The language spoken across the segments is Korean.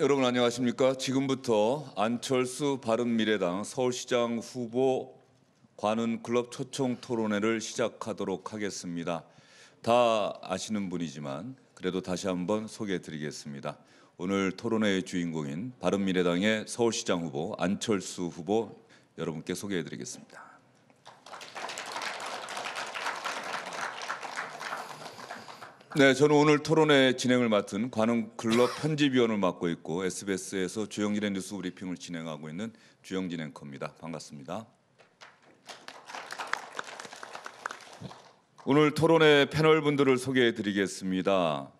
여러분 안녕하십니까? 지금부터 안철수 바른미래당 서울시장 후보 관훈클럽 초청 토론회를 시작하도록 하겠습니다. 다 아시는 분이지만 그래도 다시 한번 소개해드리겠습니다. 오늘 토론회의 주인공인 바른미래당의 서울시장 후보 안철수 후보 여러분께 소개해드리겠습니다. 네, 저는 오늘 토론회 진행을 맡은 관흥 클럽 편집위원을 맡고 있고 SBS에서 주영진의 뉴스 브리핑을 진행하고 있는 주영진 앵커입니다. 반갑습니다. 오늘 토론회 패널 분들을 소개해 드리겠습니다.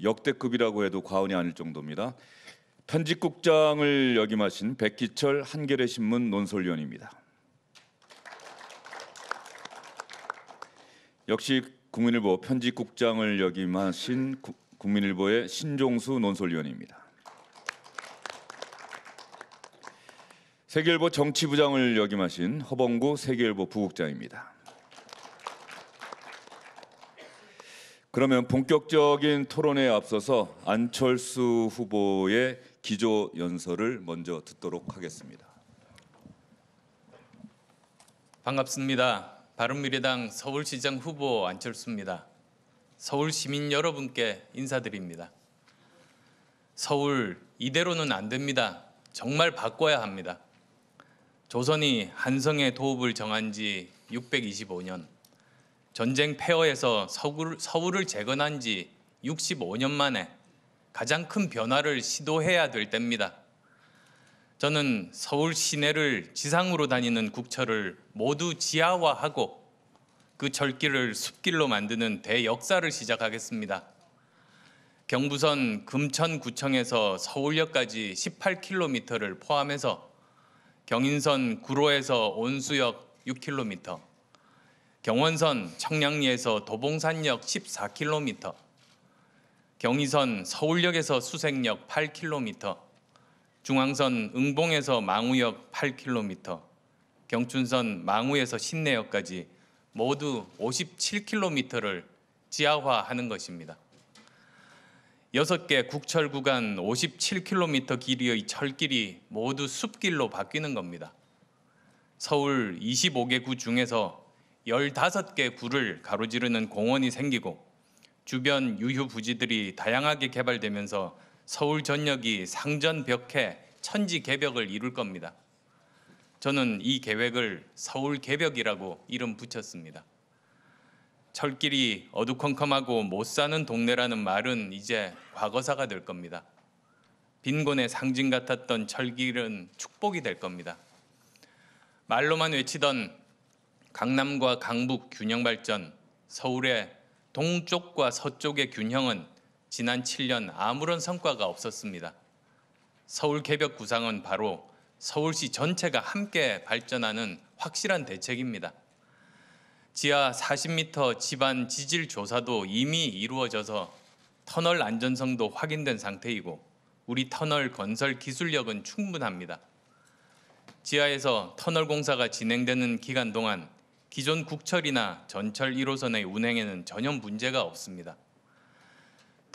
역대급이라고 해도 과언이 아닐 정도입니다. 편집국장을 역임하신 백기철 한겨레 신문 논설위원입니다. 역시 국민일보 편집국장을 역임하신 구, 국민일보의 신종수 논설위원입니다. 세계일보 정치부장을 역임하신 허범구 세계일보 부국장입니다. 그러면 본격적인 토론에 앞서서 안철수 후보의 기조 연설을 먼저 듣도록 하겠습니다. 반갑습니다. 바른미래당 서울시장 후보 안철수입니다. 서울 시민 여러분께 인사드립니다. 서울 이대로는 안 됩니다. 정말 바꿔야 합니다. 조선이 한성의 도읍을 정한 지 625년, 전쟁 폐허에서 서울, 서울을 재건한 지 65년 만에 가장 큰 변화를 시도해야 될 때입니다. 저는 서울 시내를 지상으로 다니는 국철을 모두 지하화하고 그철길을 숲길로 만드는 대역사를 시작하겠습니다. 경부선 금천구청에서 서울역까지 18km를 포함해서 경인선 구로에서 온수역 6km, 경원선 청량리에서 도봉산역 14km, 경의선 서울역에서 수색역 8km, 중앙선 응봉에서 망우역 8km, 경춘선 망우에서 신내역까지 모두 57km를 지하화하는 것입니다. 6개 국철 구간 57km 길이의 철길이 모두 숲길로 바뀌는 겁니다. 서울 25개 구 중에서 15개 구를 가로지르는 공원이 생기고 주변 유휴 부지들이 다양하게 개발되면서 서울 전역이 상전 벽해 천지 개벽을 이룰 겁니다. 저는 이 계획을 서울 개벽이라고 이름 붙였습니다. 철길이 어두컴컴하고 못 사는 동네라는 말은 이제 과거사가 될 겁니다. 빈곤의 상징 같았던 철길은 축복이 될 겁니다. 말로만 외치던 강남과 강북 균형 발전, 서울의 동쪽과 서쪽의 균형은 지난 7년 아무런 성과가 없었습니다. 서울 개벽 구상은 바로 서울시 전체가 함께 발전하는 확실한 대책입니다. 지하 40m 지반 지질 조사도 이미 이루어져서 터널 안전성도 확인된 상태이고 우리 터널 건설 기술력은 충분합니다. 지하에서 터널 공사가 진행되는 기간 동안 기존 국철이나 전철 1호선의 운행에는 전혀 문제가 없습니다.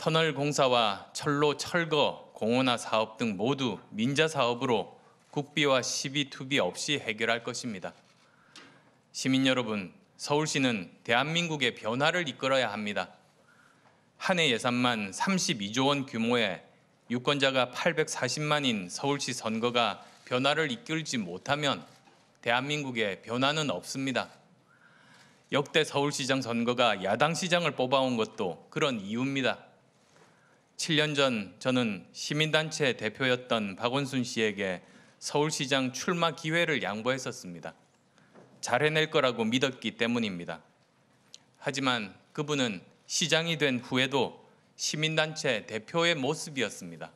터널 공사와 철로 철거, 공원화 사업 등 모두 민자 사업으로 국비와 시비 투비 없이 해결할 것입니다. 시민 여러분, 서울시는 대한민국의 변화를 이끌어야 합니다. 한해 예산만 32조 원 규모의 유권자가 840만인 서울시 선거가 변화를 이끌지 못하면 대한민국의 변화는 없습니다. 역대 서울시장 선거가 야당 시장을 뽑아온 것도 그런 이유입니다. 7년 전 저는 시민단체 대표였던 박원순 씨에게 서울시장 출마 기회를 양보했었습니다. 잘 해낼 거라고 믿었기 때문입니다. 하지만 그분은 시장이 된 후에도 시민단체 대표의 모습이었습니다.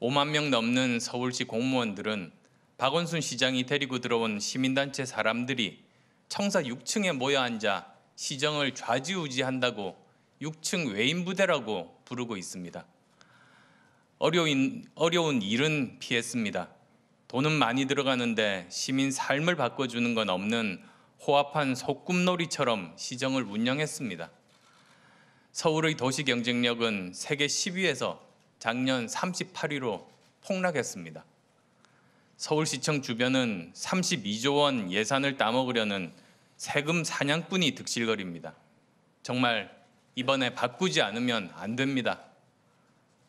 5만 명 넘는 서울시 공무원들은 박원순 시장이 데리고 들어온 시민단체 사람들이 청사 6층에 모여 앉아 시정을 좌지우지한다고 6층 외인 부대라고 부르고 있습니다. 어려운, 어려운 일은 피했습니다. 돈은 많이 들어가는데 시민 삶을 바꿔주는 건 없는 호합한 소꿉놀이처럼 시정을 운영했습니다. 서울의 도시 경쟁력은 세계 10위에서 작년 38위로 폭락했습니다. 서울시청 주변은 32조 원 예산을 따먹으려는 세금 사냥꾼이 득실거립니다. 정말 이번에 바꾸지 않으면 안 됩니다.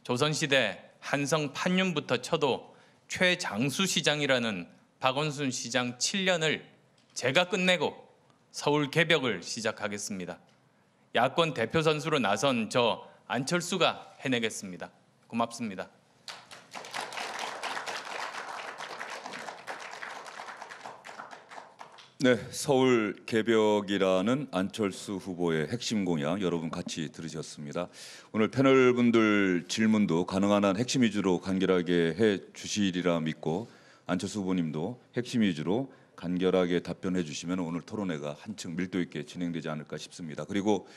조선시대 한성 판륜부터 쳐도 최장수 시장이라는 박원순 시장 7년을 제가 끝내고 서울 개벽을 시작하겠습니다. 야권 대표 선수로 나선 저 안철수가 해내겠습니다. 고맙습니다. 네, 서울 개벽이라는 안철수 후보의 핵심 공약 여러분 같이 들으셨습니다. 오늘 패널 분들 질문도 가능한 한 핵심 위주로 간결하게 해 주시리라 믿고 안철수 후보님도 핵심 위주로 간결하게 답변해 주시면 오늘 토론회가 한층 밀도 있게 진행되지 않을까 싶습니다. 그리고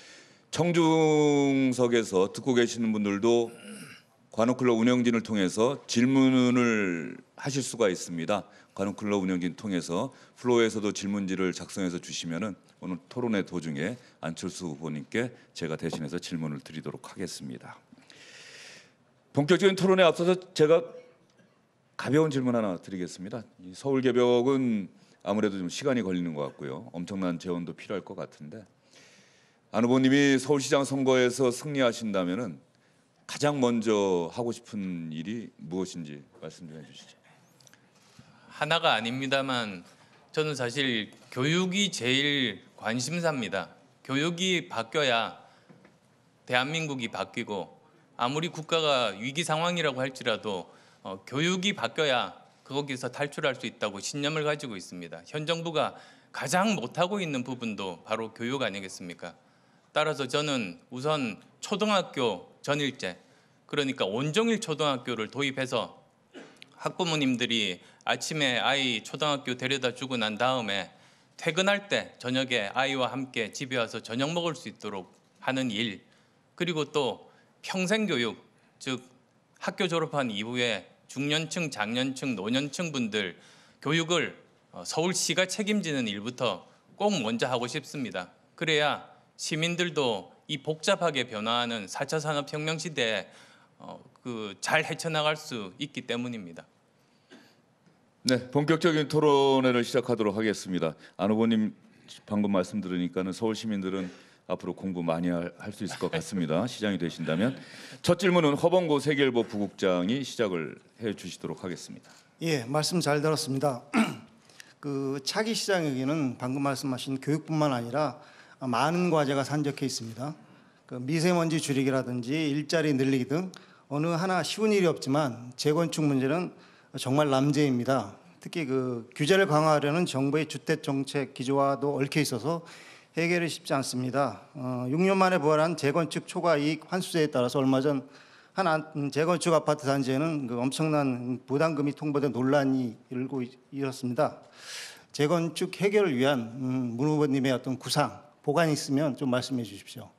청중석에서 듣고 계시는 분들도 관우클럽 운영진을 통해서 질문을 하실 수가 있습니다. 관훈클럽 운영진 통해서 플로어에서도 질문지를 작성해서 주시면은 오늘 토론회 도중에 안철수 후보님께 제가 대신해서 질문을 드리도록 하겠습니다. 본격적인 토론에 앞서서 제가 가벼운 질문 하나 드리겠습니다. 서울 개벽은 아무래도 좀 시간이 걸리는 것 같고요. 엄청난 재원도 필요할 것 같은데 안 후보님이 서울시장 선거에서 승리하신다면은 가장 먼저 하고 싶은 일이 무엇인지 말씀 좀 해주시죠. 하나가 아닙니다만 저는 사실 교육이 제일 관심사입니다. 교육이 바뀌어야 대한민국이 바뀌고 아무리 국가가 위기 상황이라고 할지라도 어, 교육이 바뀌어야 거기서 탈출할 수 있다고 신념을 가지고 있습니다. 현 정부가 가장 못하고 있는 부분도 바로 교육 아니겠습니까? 따라서 저는 우선 초등학교 전일제 그러니까 온종일 초등학교를 도입해서 학부모님들이 아침에 아이 초등학교 데려다 주고 난 다음에 퇴근할 때 저녁에 아이와 함께 집에 와서 저녁 먹을 수 있도록 하는 일 그리고 또 평생 교육 즉 학교 졸업한 이후에 중년층, 장년층, 노년층 분들 교육을 어, 서울시가 책임지는 일부터 꼭 먼저 하고 싶습니다. 그래야 시민들도 이 복잡하게 변화하는 4차 산업혁명 시대에 어, 그잘 헤쳐나갈 수 있기 때문입니다. 네, 본격적인 토론회를 시작하도록 하겠습니다. 안 후보님 방금 말씀 들으니까는 서울 시민들은 앞으로 공부 많이 할 수 있을 것 같습니다. 시장이 되신다면 첫 질문은 허범고 세계일보 부국장이 시작을 해주시도록 하겠습니다. 예, 말씀 잘 들었습니다. 그 차기 시장 얘기는 방금 말씀하신 교육뿐만 아니라 많은 과제가 산적해 있습니다. 그 미세먼지 줄이기라든지 일자리 늘리기 등 어느 하나 쉬운 일이 없지만 재건축 문제는 정말 남재입니다. 특히 그 규제를 강화하려는 정부의 주택 정책 기조와도 얽혀 있어서 해결이 쉽지 않습니다. 어, 6년 만에 부활한 재건축 초과 이익 환수제에 따라서 얼마 전한 음, 재건축 아파트 단지에는 그 엄청난 부담금이 통보된 논란이 일고 있었습니다. 재건축 해결을 위한 음, 문 후보님의 어떤 구상 보관이 있으면 좀 말씀해 주십시오.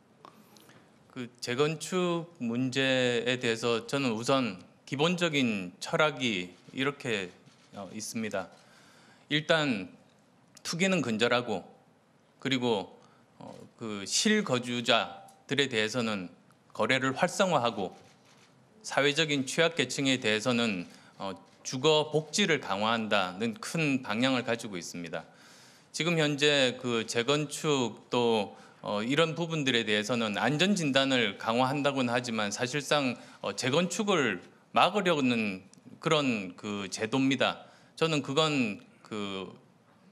그 재건축 문제에 대해서 저는 우선 기본적인 철학이 이렇게 어, 있습니다. 일단 투기는 근절하고 그리고 어, 그 실거주자들에 대해서는 거래를 활성화하고 사회적인 취약계층에 대해서는 어, 주거 복지를 강화한다는 큰 방향을 가지고 있습니다. 지금 현재 그 재건축 또 이런 부분들에 대해서는 안전 진단을 강화한다고는 하지만 사실상 재건축을 막으려는 그런 그 제도입니다. 저는 그건 그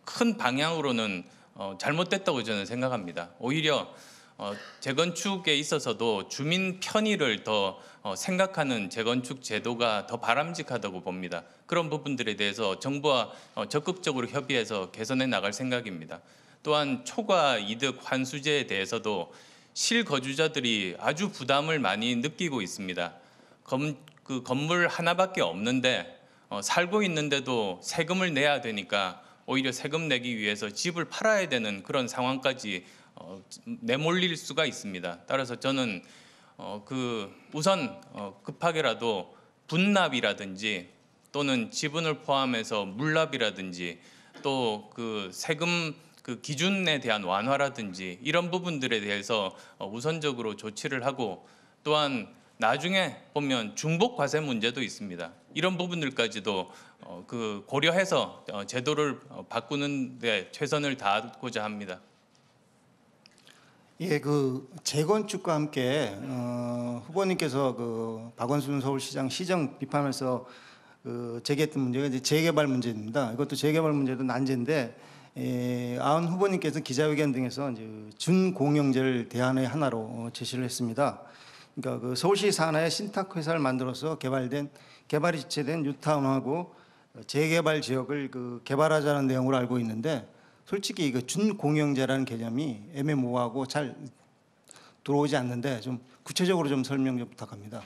큰 방향으로는 어, 잘못됐다고 저는 생각합니다. 오히려 어, 재건축에 있어서도 주민 편의를 더 어, 생각하는 재건축 제도가 더 바람직하다고 봅니다. 그런 부분들에 대해서 정부와 어, 적극적으로 협의해서 개선해 나갈 생각입니다. 또한 초과 이득 환수제에 대해서도 실거주자들이 아주 부담을 많이 느끼고 있습니다. 검, 그 건물 하나밖에 없는데 어, 살고 있는데도 세금을 내야 되니까 오히려 세금 내기 위해서 집을 팔아야 되는 그런 상황까지 어, 내몰릴 수가 있습니다. 따라서 저는 어, 그 우선 어, 급하게라도 분납이라든지 또는 지분을 포함해서 물납이라든지 또 그 세금 그 기준에 대한 완화라든지 이런 부분들에 대해서 어, 우선적으로 조치를 하고 또한 나중에 보면 중복 과세 문제도 있습니다. 이런 부분들까지도 어, 그 고려해서 어, 제도를 어, 바꾸는 데 최선을 다하고자 합니다. 예, 그 재건축과 함께 어, 후보님께서 그 박원순 서울시장 시정 비판하서그 제기했던 문제가 이제 재개발 문제입니다. 이것도 재개발 문제도 난제인데 에, 예, 아은 후보님께서 기자회견 등에서 이제 준공영제를 대안의 하나로 제시를 했습니다. 그러니까 그 서울시 산하에 신탁 회사를 만들어서 개발된 개발이 지체된 뉴타운하고 재개발 지역을 그 개발하자는 내용으로 알고 있는데 솔직히 이거 준공영제라는 개념이 애매모호하고 잘 들어오지 않는데 좀 구체적으로 좀 설명 좀 부탁합니다.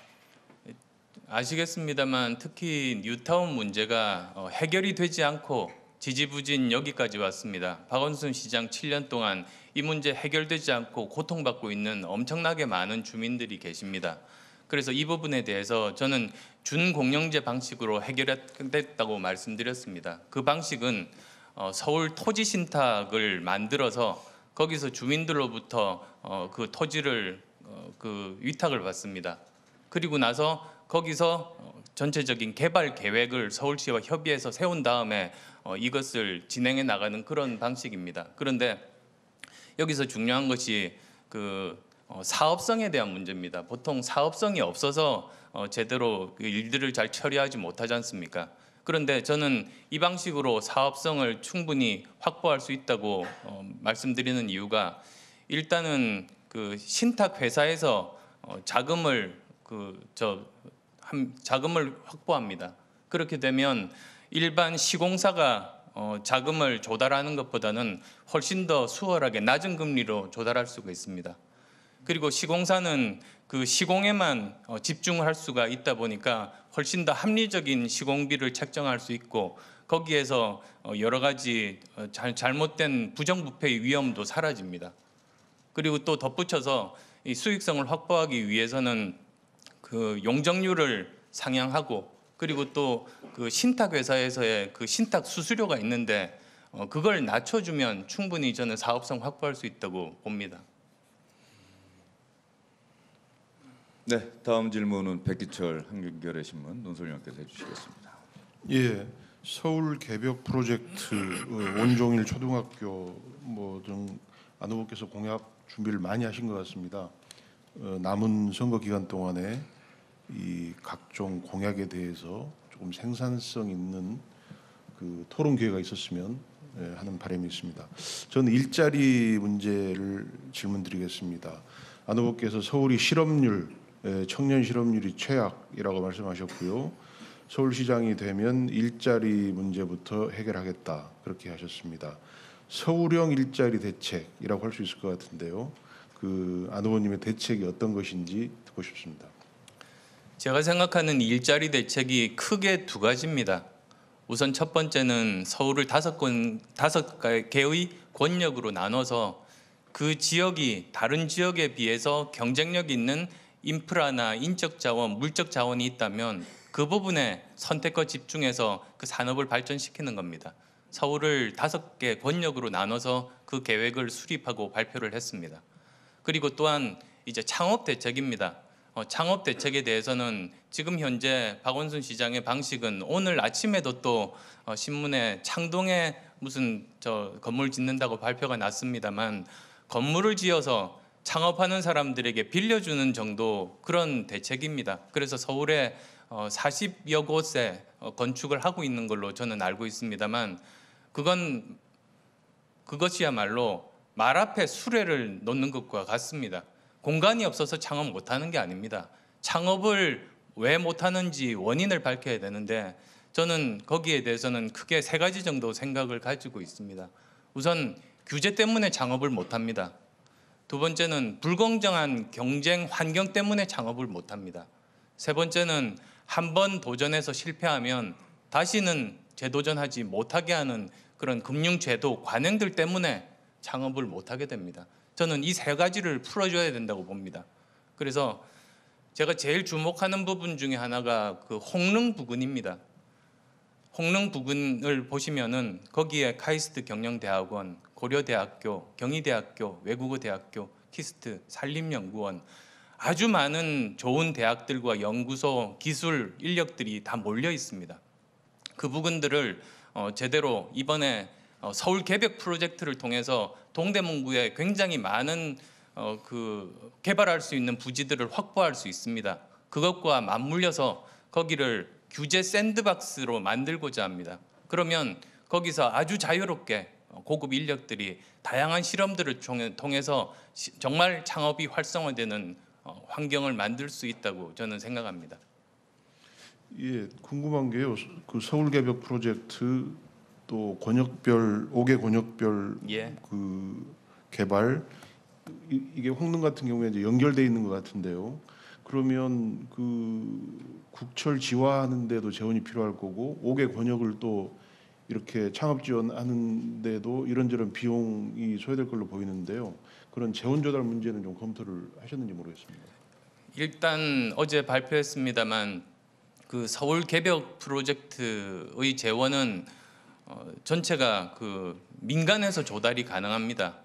아시겠습니다만 특히 뉴타운 문제가 어, 해결이 되지 않고 지지부진 여기까지 왔습니다. 박원순 시장 7년 동안 이 문제 해결되지 않고 고통받고 있는 엄청나게 많은 주민들이 계십니다. 그래서 이 부분에 대해서 저는 준공영제 방식으로 해결됐다고 말씀드렸습니다. 그 방식은 어, 서울 토지 신탁을 만들어서 거기서 주민들로부터 어, 그 토지를 어, 그 위탁을 받습니다. 그리고 나서 거기서 전체적인 개발 계획을 서울시와 협의해서 세운 다음에 어, 이것을 진행해 나가는 그런 방식입니다. 그런데 여기서 중요한 것이 그 어, 사업성에 대한 문제입니다. 보통 사업성이 없어서 어, 제대로 그 일들을 잘 처리하지 못하지 않습니까? 그런데 저는 이 방식으로 사업성을 충분히 확보할 수 있다고 말씀드리는 이유가 일단은 그 신탁 회사에서 자금을 그저 자금을 확보합니다. 그렇게 되면 일반 시공사가 어, 자금을 조달하는 것보다는 훨씬 더 수월하게 낮은 금리로 조달할 수가 있습니다. 그리고 시공사는 그 시공에만 어, 집중할 수가 있다 보니까 훨씬 더 합리적인 시공비를 책정할 수 있고 거기에서 어, 여러 가지 어, 잘, 잘못된 부정부패의 위험도 사라집니다. 그리고 또 덧붙여서 이 수익성을 확보하기 위해서는 그 용적률을 상향하고 그리고 또 그 신탁 회사에서의 그 신탁 수수료가 있는데 어, 그걸 낮춰주면 충분히 저는 사업성 확보할 수 있다고 봅니다. 네, 다음 질문은 백기철 한겨레 신문 논설위원께서 해주시겠습니다. 예, 서울 개벽 프로젝트 온종일 어, 초등학교 뭐등안 후보께서 공약 준비를 많이 하신 것 같습니다. 어, 남은 선거 기간 동안에 이 각종 공약에 대해서 조금 생산성 있는 그 토론 기회가 있었으면 예, 하는 바람이 있습니다. 저는 일자리 문제를 질문드리겠습니다. 안 후보께서 서울이 실업률 예, 청년 실업률이 최악이라고 말씀하셨고요. 서울시장이 되면 일자리 문제부터 해결하겠다 그렇게 하셨습니다. 서울형 일자리 대책이라고 할 수 있을 것 같은데요. 그 안 후보님의 대책이 어떤 것인지 듣고 싶습니다. 제가 생각하는 일자리 대책이 크게 두 가지입니다. 우선 첫 번째는 서울을 다섯, 권, 다섯 개의 권역으로 나눠서 그 지역이 다른 지역에 비해서 경쟁력 있는 인프라나 인적 자원, 물적 자원이 있다면 그 부분에 선택과 집중해서 그 산업을 발전시키는 겁니다. 서울을 다섯 개 권역으로 나눠서 그 계획을 수립하고 발표를 했습니다. 그리고 또한 이제 창업 대책입니다. 어, 창업 대책에 대해서는 지금 현재 박원순 시장의 방식은 오늘 아침에도 또 어, 신문에 창동에 무슨 저 건물 짓는다고 발표가 났습니다만 건물을 지어서 창업하는 사람들에게 빌려주는 정도 그런 대책입니다. 그래서 서울에 40여 어, 곳에 건축을 하고 있는 걸로 저는 알고 있습니다만 그건 그것이야말로 말 앞에 수레를 놓는 것과 같습니다. 공간이 없어서 창업 못하는 게 아닙니다. 창업을 왜 못하는지 원인을 밝혀야 되는데 저는 거기에 대해서는 크게 세 가지 정도 생각을 가지고 있습니다. 우선 규제 때문에 창업을 못합니다. 두 번째는 불공정한 경쟁 환경 때문에 창업을 못합니다. 세 번째는 한 번 도전해서 실패하면 다시는 재도전하지 못하게 하는 그런 금융제도 관행들 때문에 창업을 못하게 됩니다. 저는 이 세 가지를 풀어줘야 된다고 봅니다. 그래서 제가 제일 주목하는 부분 중에 하나가 그 홍릉 부근입니다. 홍릉 부근을 보시면은 거기에 카이스트 경영대학원, 고려대학교, 경희대학교, 외국어대학교, 키스트, 산림연구원 아주 많은 좋은 대학들과 연구소, 기술 인력들이 다 몰려 있습니다. 그 부근들을 어, 제대로 이번에 어, 서울 개벽 프로젝트를 통해서 동대문구에 굉장히 많은 어, 그 개발할 수 있는 부지들을 확보할 수 있습니다. 그것과 맞물려서 거기를 규제 샌드박스로 만들고자 합니다. 그러면 거기서 아주 자유롭게 어, 고급 인력들이 다양한 실험들을 통해서 정말 창업이 활성화되는 어, 환경을 만들 수 있다고 저는 생각합니다. 예, 궁금한 게요. 그 서울 개벽 프로젝트 또 권역별 5개 권역별 예. 그 개발 이, 게 홍릉 같은 경우에 이제 연결돼 있는 것 같은데요. 그러면 그 국철 지화하는데도 재원이 필요할 거고 5개 권역을 또 이렇게 창업 지원하는데도 이런저런 비용이 소요될 걸로 보이는데요. 그런 재원 조달 문제는 좀 검토를 하셨는지 모르겠습니다. 일단 어제 발표했습니다만 그 서울 개벽 프로젝트의 재원은 어, 전체가 그 민간에서 조달이 가능합니다.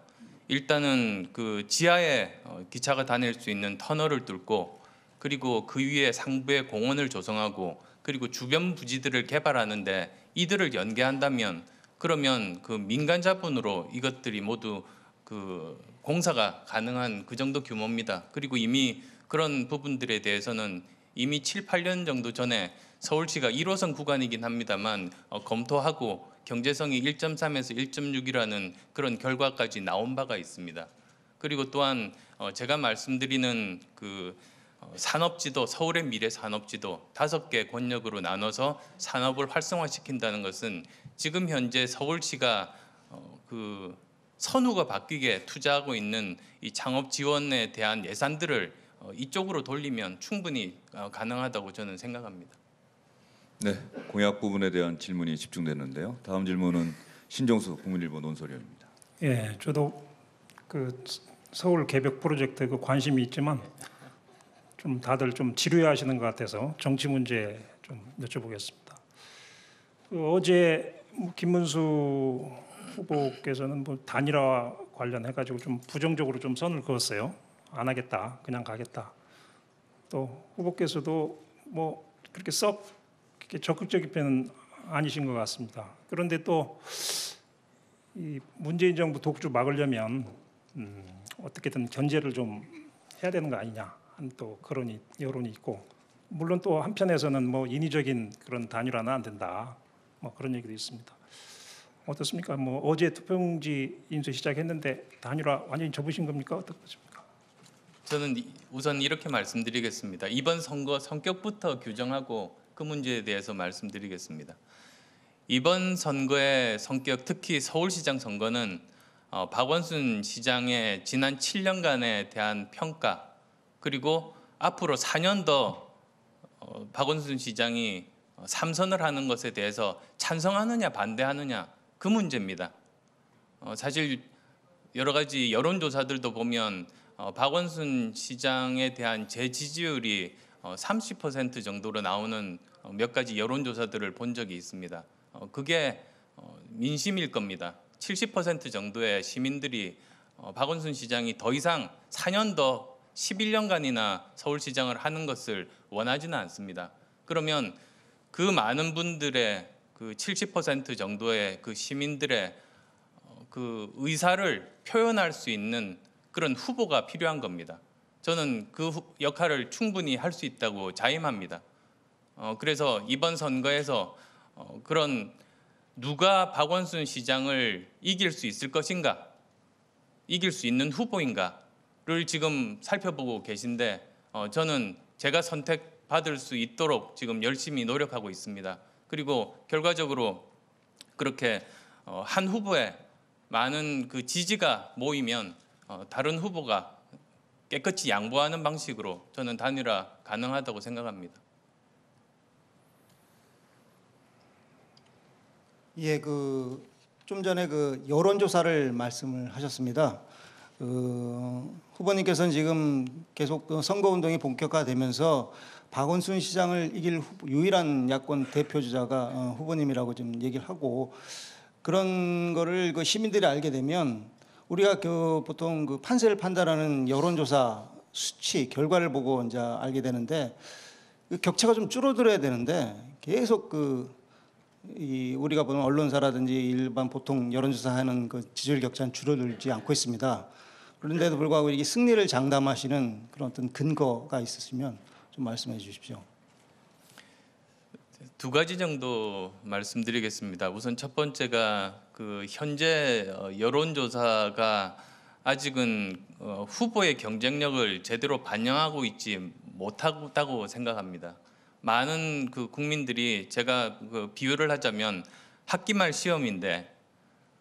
일단은 그 지하에 어, 기차가 다닐 수 있는 터널을 뚫고 그리고 그 위에 상부에 공원을 조성하고 그리고 주변 부지들을 개발하는데 이들을 연계한다면 그러면 그 민간 자본으로 이것들이 모두 그 공사가 가능한 그 정도 규모입니다. 그리고 이미 그런 부분들에 대해서는 이미 7, 8년 정도 전에 서울시가 1호선 구간이긴 합니다만 어, 검토하고 경제성이 1.3에서 1.6이라는 그런 결과까지 나온 바가 있습니다. 그리고 또한 어, 제가 말씀드리는 그 어, 산업지도 서울의 미래 산업지도 다섯 개 권역으로 나눠서 산업을 활성화시킨다는 것은 지금 현재 서울시가 어, 그 선후가 바뀌게 투자하고 있는 이 창업 지원에 대한 예산들을 이쪽으로 돌리면 충분히 가능하다고 저는 생각합니다. 네, 공약 부분에 대한 질문이 집중됐는데요. 다음 질문은 신정수 국민일보 논설위원입니다. 예, 저도 그 서울 개벽 프로젝트에 그 관심이 있지만 좀 다들 좀 지루해하시는 것 같아서 정치 문제 좀 여쭤보겠습니다. 그 어제 김문수 후보께서는 뭐 단일화 관련해 가지고 좀 부정적으로 좀 선을 그었어요. 안 하겠다, 그냥 가겠다. 또 후보께서도 뭐 그렇게 썩 적극적인 편은 아니신 것 같습니다. 그런데 또 문재인 정부 독주 막으려면 음, 어떻게든 견제를 좀 해야 되는 거 아니냐 하는 또 그런 여론이 있고 물론 또 한편에서는 뭐 인위적인 그런 단일화는 안 된다 뭐 그런 얘기도 있습니다. 어떻습니까? 뭐 어제 투표용지 인수 시작했는데 단일화 완전히 접으신 겁니까? 어떻습니까? 저는 우선 이렇게 말씀드리겠습니다. 이번 선거 성격부터 규정하고 그 문제에 대해서 말씀드리겠습니다. 이번 선거의 성격, 특히 서울시장 선거는 어, 박원순 시장의 지난 7년간에 대한 평가 그리고 앞으로 4년 더 어, 박원순 시장이 어, 삼선을 하는 것에 대해서 찬성하느냐 반대하느냐 그 문제입니다. 어, 사실 여러 가지 여론조사들도 보면 어, 박원순 시장에 대한 제 지지율이 30% 어, 정도로 나오는 어, 몇 가지 여론조사들을 본 적이 있습니다. 어, 그게 민심일 겁니다. 70% 정도의 시민들이 박원순 시장이 더 이상 4년 더 11년간이나 서울시장을 하는 것을 원하지는 않습니다. 그러면 그 많은 분들의 그 70% 정도의 그 시민들의 그 의사를 표현할 수 있는 그런 후보가 필요한 겁니다. 저는 그 역할을 충분히 할 수 있다고 자임합니다. 어, 그래서 이번 선거에서 어, 그런 누가 박원순 시장을 이길 수 있을 것인가, 이길 수 있는 후보인가를 지금 살펴보고 계신데 어, 저는 제가 선택받을 수 있도록 지금 열심히 노력하고 있습니다. 그리고 결과적으로 그렇게 어, 한 후보에 많은 그 지지가 모이면 어, 다른 후보가 깨끗이 양보하는 방식으로 저는 단일화 가능하다고 생각합니다. 예, 그 좀 전에 그 여론 조사를 말씀을 하셨습니다. 그 후보님께서는 지금 계속 그 선거 운동이 본격화되면서 박원순 시장을 이길 유일한 야권 대표 주자가 어, 후보님이라고 좀 얘기를 하고 그런 거를 그 시민들이 알게 되면 우리가 그 보통 그 판세를 판단하는 여론조사 수치 결과를 보고 이제 알게 되는데 그 격차가 좀 줄어들어야 되는데 계속 그이 우리가 보는 언론사라든지 일반 보통 여론조사하는 그 지지율 격차는 줄어들지 않고 있습니다. 그런데도 불구하고 이게 승리를 장담하시는 그런 어떤 근거가 있었으면좀 말씀해 주십시오. 두 가지 정도 말씀드리겠습니다. 우선 첫 번째가 그 현재 어, 여론조사가 아직은 어, 후보의 경쟁력을 제대로 반영하고 있지 못하다고 생각합니다. 많은 그 국민들이 제가 그 비유를 하자면 학기 말 시험인데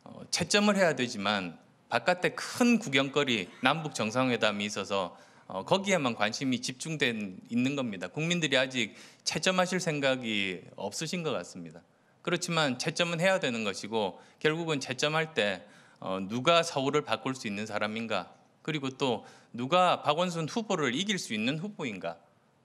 어, 채점을 해야 되지만 바깥에 큰 구경거리 남북 정상회담이 있어서 거기에만 관심이 집중된 있는 겁니다. 국민들이 아직 채점하실 생각이 없으신 것 같습니다. 그렇지만 채점은 해야 되는 것이고 결국은 채점할 때 어, 누가 서울을 바꿀 수 있는 사람인가 그리고 또 누가 박원순 후보를 이길 수 있는 후보인가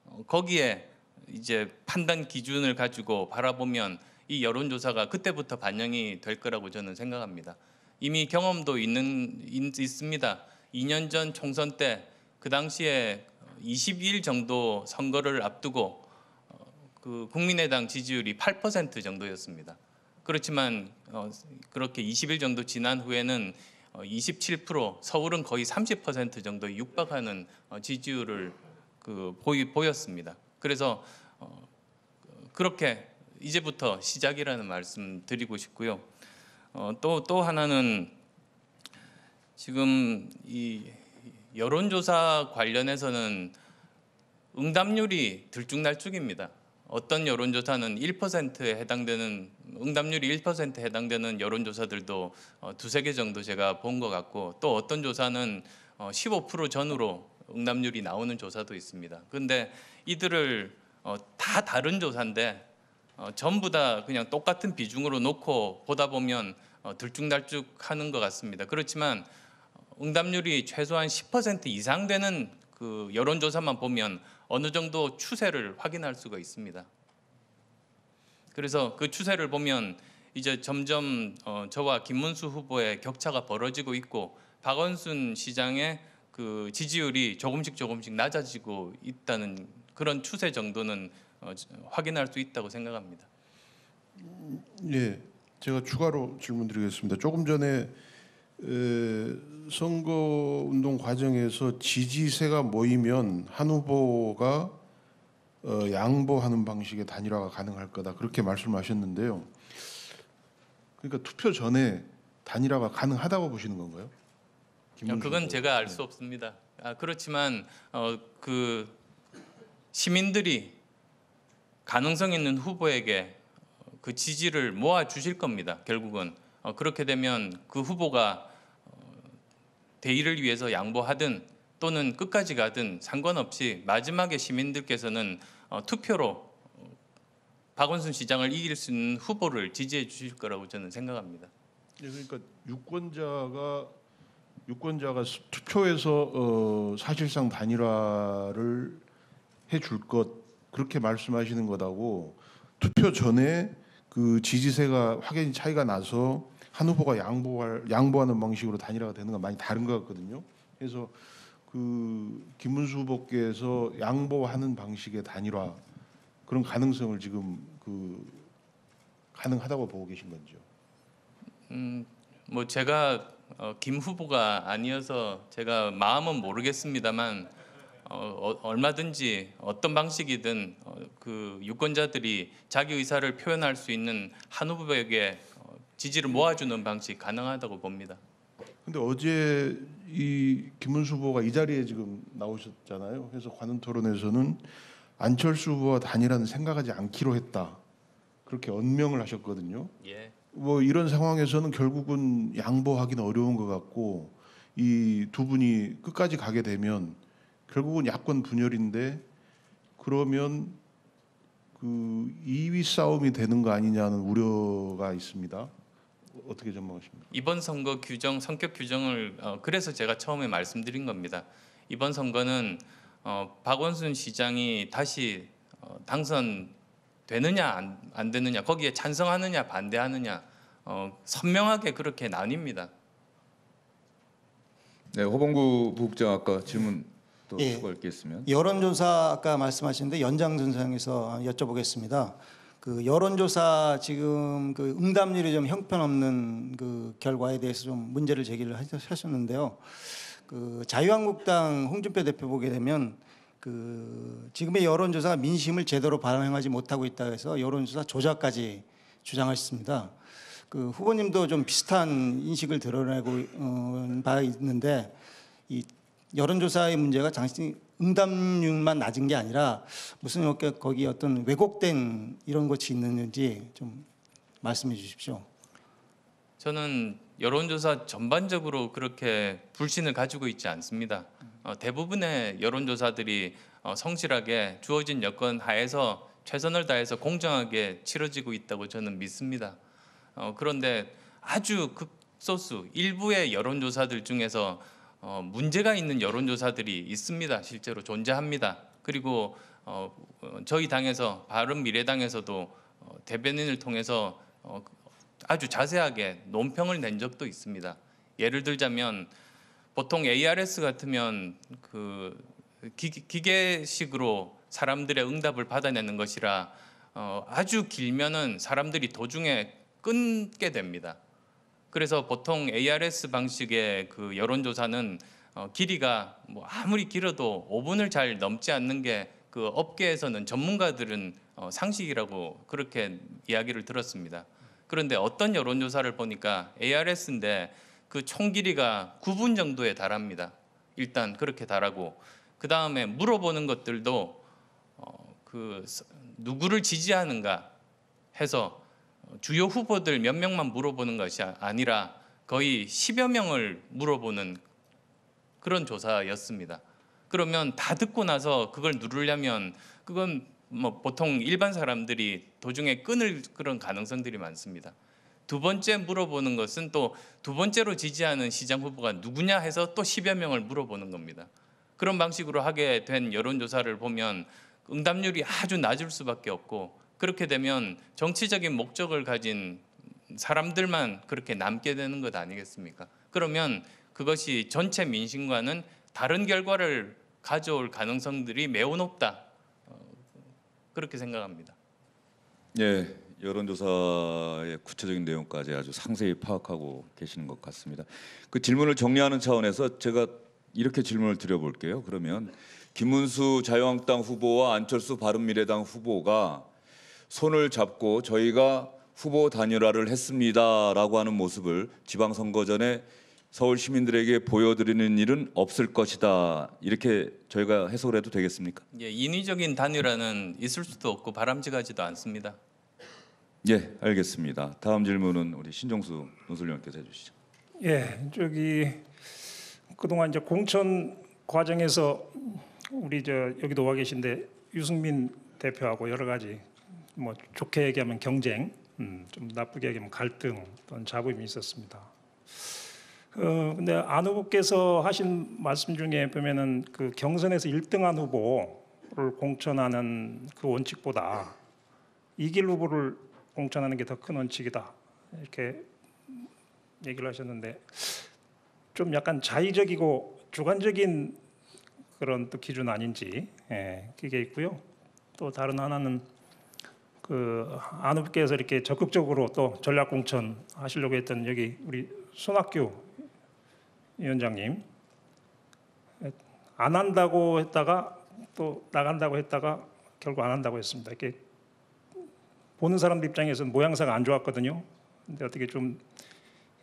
어, 거기에 이제 판단 기준을 가지고 바라보면 이 여론조사가 그때부터 반영이 될 거라고 저는 생각합니다. 이미 경험도 있는 있습니다. 2년 전 총선 때 그 당시에 20일 정도 선거를 앞두고 그 국민의당 지지율이 8% 정도였습니다. 그렇지만 어, 그렇게 20일 정도 지난 후에는 27% 어, 서울은 거의 30% 정도 육박하는 어, 지지율을 그 보이, 보였습니다. 그래서 어, 그렇게 이제부터 시작이라는 말씀 드리고 싶고요. 또또 어, 또 하나는 지금 이 여론조사 관련해서는 응답률이 들쭉날쭉입니다. 어떤 여론조사는 1%에 해당되는 응답률이 1%에 해당되는 여론조사들도 어, 두세 개 정도 제가 본 것 같고 또 어떤 조사는 15% 어, 전후로 응답률이 나오는 조사도 있습니다. 그런데 이들을 어, 다 다른 조사인데 전부 다 그냥 똑같은 비중으로 놓고 보다 보면 들쭉날쭉 하는 것 같습니다. 그렇지만 응답률이 최소한 10% 이상 되는 그 여론조사만 보면 어느 정도 추세를 확인할 수가 있습니다. 그래서 그 추세를 보면 이제 점점 어, 저와 김문수 후보의 격차가 벌어지고 있고 박원순 시장의 그 지지율이 조금씩 조금씩 낮아지고 있다는 그런 추세 정도는 어, 확인할 수 있다고 생각합니다. 음, 예, 제가 추가로 질문드리겠습니다. 조금 전에 선거 운동 과정에서 지지세가 모이면 한 후보가 어, 양보하는 방식의 단일화가 가능할 거다 그렇게 말씀하셨는데요. 그러니까 투표 전에 단일화가 가능하다고 보시는 건가요? 그건 제가 알수 네. 없습니다. 아, 그렇지만 어, 그 시민들이 가능성 있는 후보에게 그 지지를 모아 주실 겁니다. 결국은 어, 그렇게 되면 그 후보가 어, 대의를 위해서 양보하든 또는 끝까지 가든 상관없이 마지막에 시민들께서는 어, 투표로 박원순 시장을 이길 수 있는 후보를 지지해 주실 거라고 저는 생각합니다. 예, 그러니까 유권자가 유권자가 투표에서 어, 사실상 단일화를 해줄 것 그렇게 말씀하시는 거다고 투표 전에 그 지지세가 확연히 차이가 나서 한 후보가 양보할, 양보하는 방식으로 단일화가 되는 건 많이 다른 것 같거든요. 그래서 그 김문수 후보께서 양보하는 방식의 단일화 그런 가능성을 지금 그 가능하다고 보고 계신 건지요? 음, 뭐 제가 어, 김 후보가 아니어서 제가 마음은 모르겠습니다만 어, 어, 얼마든지 어떤 방식이든 어, 그 유권자들이 자기 의사를 표현할 수 있는 한 후보에게 지지를 모아주는 방식이 가능하다고 봅니다. 근데 어제 이 김문수 후보가 이 자리에 지금 나오셨잖아요. 그래서 관훈 토론에서는 안철수 후보와 단일화는 생각하지 않기로 했다. 그렇게 언명을 하셨거든요. 예. 뭐 이런 상황에서는 결국은 양보하기는 어려운 것 같고 이 두 분이 끝까지 가게 되면 결국은 야권 분열인데 그러면 그 2위 싸움이 되는 거 아니냐는 우려가 있습니다. 어떻게 전망하십니까? 이번 선거 규정 성격 규정을 어, 그래서 제가 처음에 말씀드린 겁니다. 이번 선거는 어, 박원순 시장이 다시 어, 당선되느냐 안, 안 되느냐 거기에 찬성하느냐 반대하느냐 어, 선명하게 그렇게 나뉩니다. 네, 호봉구 부국장 아까 질문 또 예. 추가할 게 있으면 여론조사 아까 말씀하셨데 연장선상에서 여쭤보겠습니다. 그 여론조사 지금 그 응답률이 좀 형편없는 그 결과에 대해서 좀 문제를 제기를 하셨는데요. 그 자유한국당 홍준표 대표 보게 되면 그 지금의 여론조사가 민심을 제대로 반영하지 못하고 있다 해서 여론조사 조작까지 주장하셨습니다. 그 후보님도 좀 비슷한 인식을 드러내고 어, 바 있는데 이 여론조사의 문제가 당신 응답률만 낮은 게 아니라 무슨 거기 어떤 왜곡된 이런 것이 있는지 좀 말씀해 주십시오. 저는 여론조사 전반적으로 그렇게 불신을 가지고 있지 않습니다. 어, 대부분의 여론조사들이 어, 성실하게 주어진 여건 하에서 최선을 다해서 공정하게 치러지고 있다고 저는 믿습니다. 어, 그런데 아주 극소수 일부의 여론조사들 중에서 어, 문제가 있는 여론조사들이 있습니다. 실제로 존재합니다. 그리고 어, 어, 저희 당에서 바른 미래당에서도 어, 대변인을 통해서 어, 아주 자세하게 논평을 낸 적도 있습니다. 예를 들자면 보통 ARS 같으면 그 기, 계식으로 사람들의 응답을 받아내는 것이라 어, 아주 길면은 사람들이 도중에 끊게 됩니다. 그래서 보통 ARS 방식의 그 여론조사는 어, 길이가 뭐 아무리 길어도 5분을 잘 넘지 않는 게 그 업계에서는 전문가들은 어, 상식이라고 그렇게 이야기를 들었습니다. 그런데 어떤 여론조사를 보니까 ARS인데 그 총 길이가 9분 정도에 달합니다. 일단 그렇게 달하고 그 다음에 물어보는 것들도 어, 그 누구를 지지하는가 해서 주요 후보들 몇 명만 물어보는 것이 아니라 거의 10여 명을 물어보는 그런 조사였습니다. 그러면 다 듣고 나서 그걸 누르려면 그건 뭐 보통 일반 사람들이 도중에 끊을 그런 가능성들이 많습니다. 두 번째 물어보는 것은 또 두 번째로 지지하는 시장 후보가 누구냐 해서 또 10여 명을 물어보는 겁니다. 그런 방식으로 하게 된 여론조사를 보면 응답률이 아주 낮을 수밖에 없고 그렇게 되면 정치적인 목적을 가진 사람들만 그렇게 남게 되는 것 아니겠습니까? 그러면 그것이 전체 민심과는 다른 결과를 가져올 가능성들이 매우 높다. 어, 그렇게 생각합니다. 예, 여론조사의 구체적인 내용까지 아주 상세히 파악하고 계시는 것 같습니다. 그 질문을 정리하는 차원에서 제가 이렇게 질문을 드려볼게요. 그러면 김문수 자유한국당 후보와 안철수 바른미래당 후보가 손을 잡고 저희가 후보 단일화를 했습니다라고 하는 모습을 지방선거 전에 서울 시민들에게 보여드리는 일은 없을 것이다 이렇게 저희가 해석을 해도 되겠습니까? 예, 인위적인 단일화는 있을 수도 없고 바람직하지도 않습니다. 예, 알겠습니다. 다음 질문은 우리 신종수 논설위원께서 해주시죠. 예, 저기 그동안 이제 공천 과정에서 우리 저 여기도 와 계신데 유승민 대표하고 여러 가지 뭐 좋게 얘기하면 경쟁, 음, 좀 나쁘게 얘기하면 갈등 어떤 잡음이 있었습니다. 어, 근데 안 후보께서 하신 말씀 중에 보면은 그 경선에서 1등한 후보를 공천하는 그 원칙보다 이길 후보를 공천하는 게 더 큰 원칙이다 이렇게 얘기를 하셨는데 좀 약간 자의적이고 주관적인 그런 또 기준 아닌지 예, 그게 있고요. 또 다른 하나는 그 안업계에서 이렇게 적극적으로 또 전략 공천 하시려고 했던 여기 우리 손학규 위원장님 안 한다고 했다가 또 나간다고 했다가 결국 안 한다고 했습니다. 이렇게 보는 사람 입장에서는 모양새가 안 좋았거든요. 근데 어떻게 좀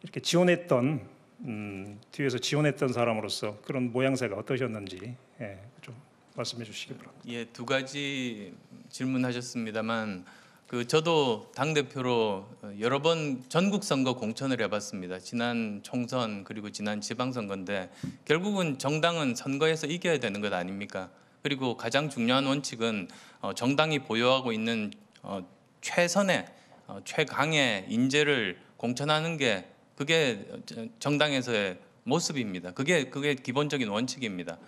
이렇게 지원했던 음, 뒤에서 지원했던 사람으로서 그런 모양새가 어떠셨는지 예, 좀 말씀해 주시기 바랍니다. 예, 두 가지 질문하셨습니다만 그 저도 당 대표로 여러 번 전국 선거 공천을 해봤습니다. 지난 총선 그리고 지난 지방선거인데 결국은 정당은 선거에서 이겨야 되는 것 아닙니까? 그리고 가장 중요한 원칙은 어, 정당이 보유하고 있는 어, 최선의 어, 최강의 인재를 공천하는 게 그게 정당에서의 모습입니다. 그게 그게 기본적인 원칙입니다.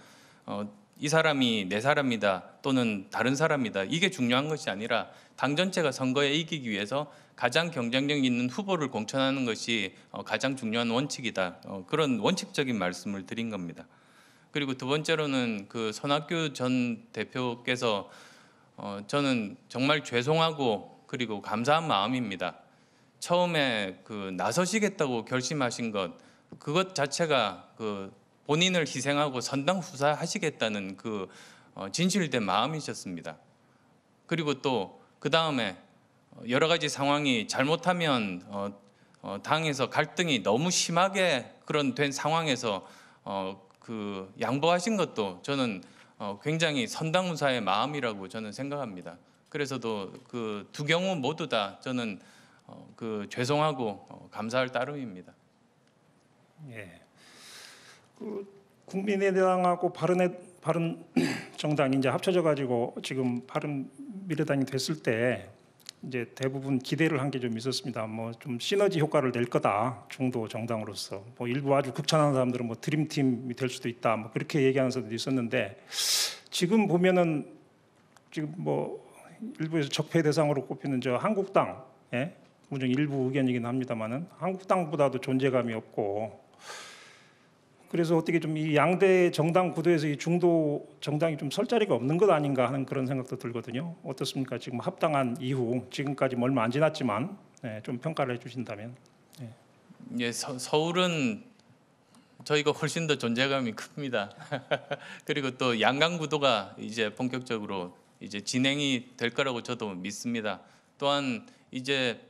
이 사람이 내 사람이다 또는 다른 사람이다 이게 중요한 것이 아니라 당 전체가 선거에 이기기 위해서 가장 경쟁력 있는 후보를 공천하는 것이 어, 가장 중요한 원칙이다 어, 그런 원칙적인 말씀을 드린 겁니다. 그리고 두 번째로는 그선학교전 대표께서 어, 저는 정말 죄송하고 그리고 감사한 마음입니다. 처음에 그 나서시겠다고 결심하신 것 그것 자체가 그 본인을 희생하고 선당 후사하시겠다는 그 어, 진실된 마음이셨습니다. 그리고 또 그 다음에 어, 여러 가지 상황이 잘못하면 어, 당에서 갈등이 너무 심하게 그런 된 상황에서 그 양보하신 것도 저는 굉장히 선당 후사의 마음이라고 저는 생각합니다. 그래서도 그 두 경우 모두 다 저는 그 죄송하고 감사할 따름입니다. 예. 그 국민의당하고 바른의 바른 정당이 이제 합쳐져 가지고 지금 바른 미래당이 됐을 때 이제 대부분 기대를 한 게 좀 있었습니다. 뭐 좀 시너지 효과를 낼 거다 중도 정당으로서 뭐 일부 아주 극찬하는 사람들은 뭐 드림팀이 될 수도 있다 뭐 그렇게 얘기하는 사람도 있었는데 지금 보면은 지금 뭐 일부에서 적폐 대상으로 꼽히는 저 한국당 예? 물론 뭐 일부 의견이긴 합니다만은 한국당보다도 존재감이 없고 그래서 어떻게 좀 이 양대 정당 구도에서 이 중도 정당이 좀 설 자리가 없는 것 아닌가 하는 그런 생각도 들거든요. 어떻습니까? 지금 합당한 이후 지금까지 뭐 얼마 안 지났지만 네, 좀 평가를 해주신다면. 네. 예, 서, 서울은 저희가 훨씬 더 존재감이 큽니다. 그리고 또 양강 구도가 이제 본격적으로 이제 진행이 될 거라고 저도 믿습니다. 또한 이제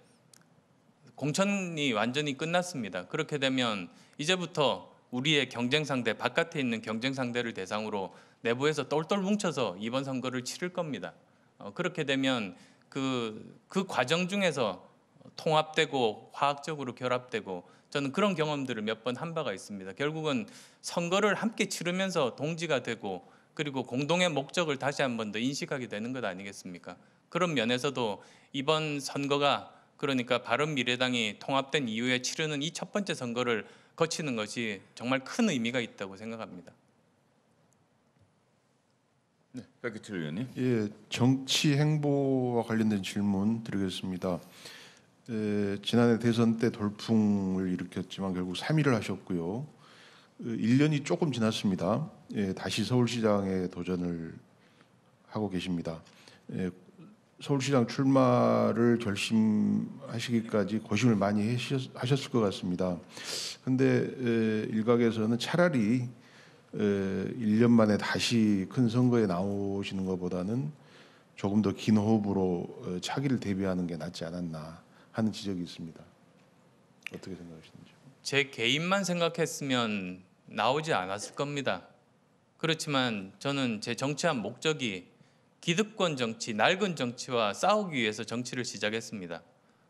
공천이 완전히 끝났습니다. 그렇게 되면 이제부터 우리의 경쟁 상대 바깥에 있는 경쟁 상대를 대상으로 내부에서 똘똘 뭉쳐서 이번 선거를 치를 겁니다. 어, 그렇게 되면 그, 그 과정 중에서 통합되고 화학적으로 결합되고 저는 그런 경험들을 몇 번 한 바가 있습니다. 결국은 선거를 함께 치르면서 동지가 되고 그리고 공동의 목적을 다시 한 번 더 인식하게 되는 것 아니겠습니까? 그런 면에서도 이번 선거가 그러니까 바른 미래당이 통합된 이후에 치르는 이 첫 번째 선거를 거치는 것이 정말 큰 의미가 있다고 생각합니다. 네, 백기철 의원님. 예, 정치 행보와 관련된 질문 드리겠습니다. 에, 예, 지난해 대선 때 돌풍을 일으켰지만 결국 3위를 하셨고요. 1년이 그 조금 지났습니다. 예, 다시 서울시장에 도전을 하고 계십니다. 예, 서울시장 출마를 결심하시기까지 고심을 많이 하셨을 것 같습니다. 근데 일각에서는 차라리 1년 만에 다시 큰 선거에 나오시는 것보다는 조금 더 긴 호흡으로 어, 차기를 대비하는 게 낫지 않았나 하는 지적이 있습니다. 어떻게 생각하시는지. 제 개인만 생각했으면 나오지 않았을 겁니다. 그렇지만 저는 제 정치한 목적이 기득권 정치, 낡은 정치와 싸우기 위해서 정치를 시작했습니다.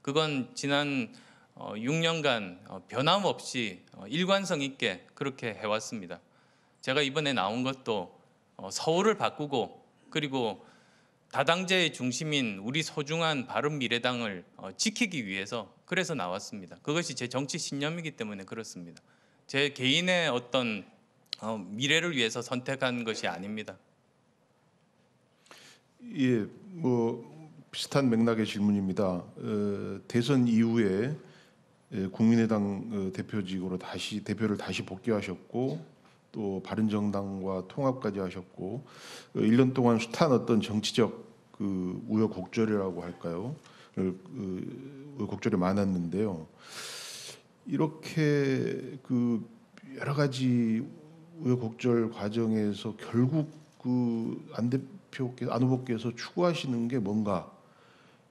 그건 지난 6년간 어, 어, 변함없이 어, 일관성 있게 그렇게 해왔습니다. 제가 이번에 나온 것도 서울을 바꾸고 그리고 다당제의 중심인 우리 소중한 바른미래당을 지키기 위해서 그래서 나왔습니다. 그것이 제 정치 신념이기 때문에 그렇습니다. 제 개인의 어떤 미래를 위해서 선택한 것이 아닙니다. 예, 뭐 비슷한 맥락의 질문입니다. 어, 대선 이후에 예, 국민의당 어, 대표직으로 다시 대표를 다시 복귀하셨고 또 바른정당과 통합까지 하셨고 1년 어, 동안 숱한 어떤 정치적 그 우여곡절이라고 할까요? 그 우여곡절이 많았는데요. 이렇게 그 여러 가지 우여곡절 과정에서 결국 그안 대표께서 안 후보께서 추구하시는 게 뭔가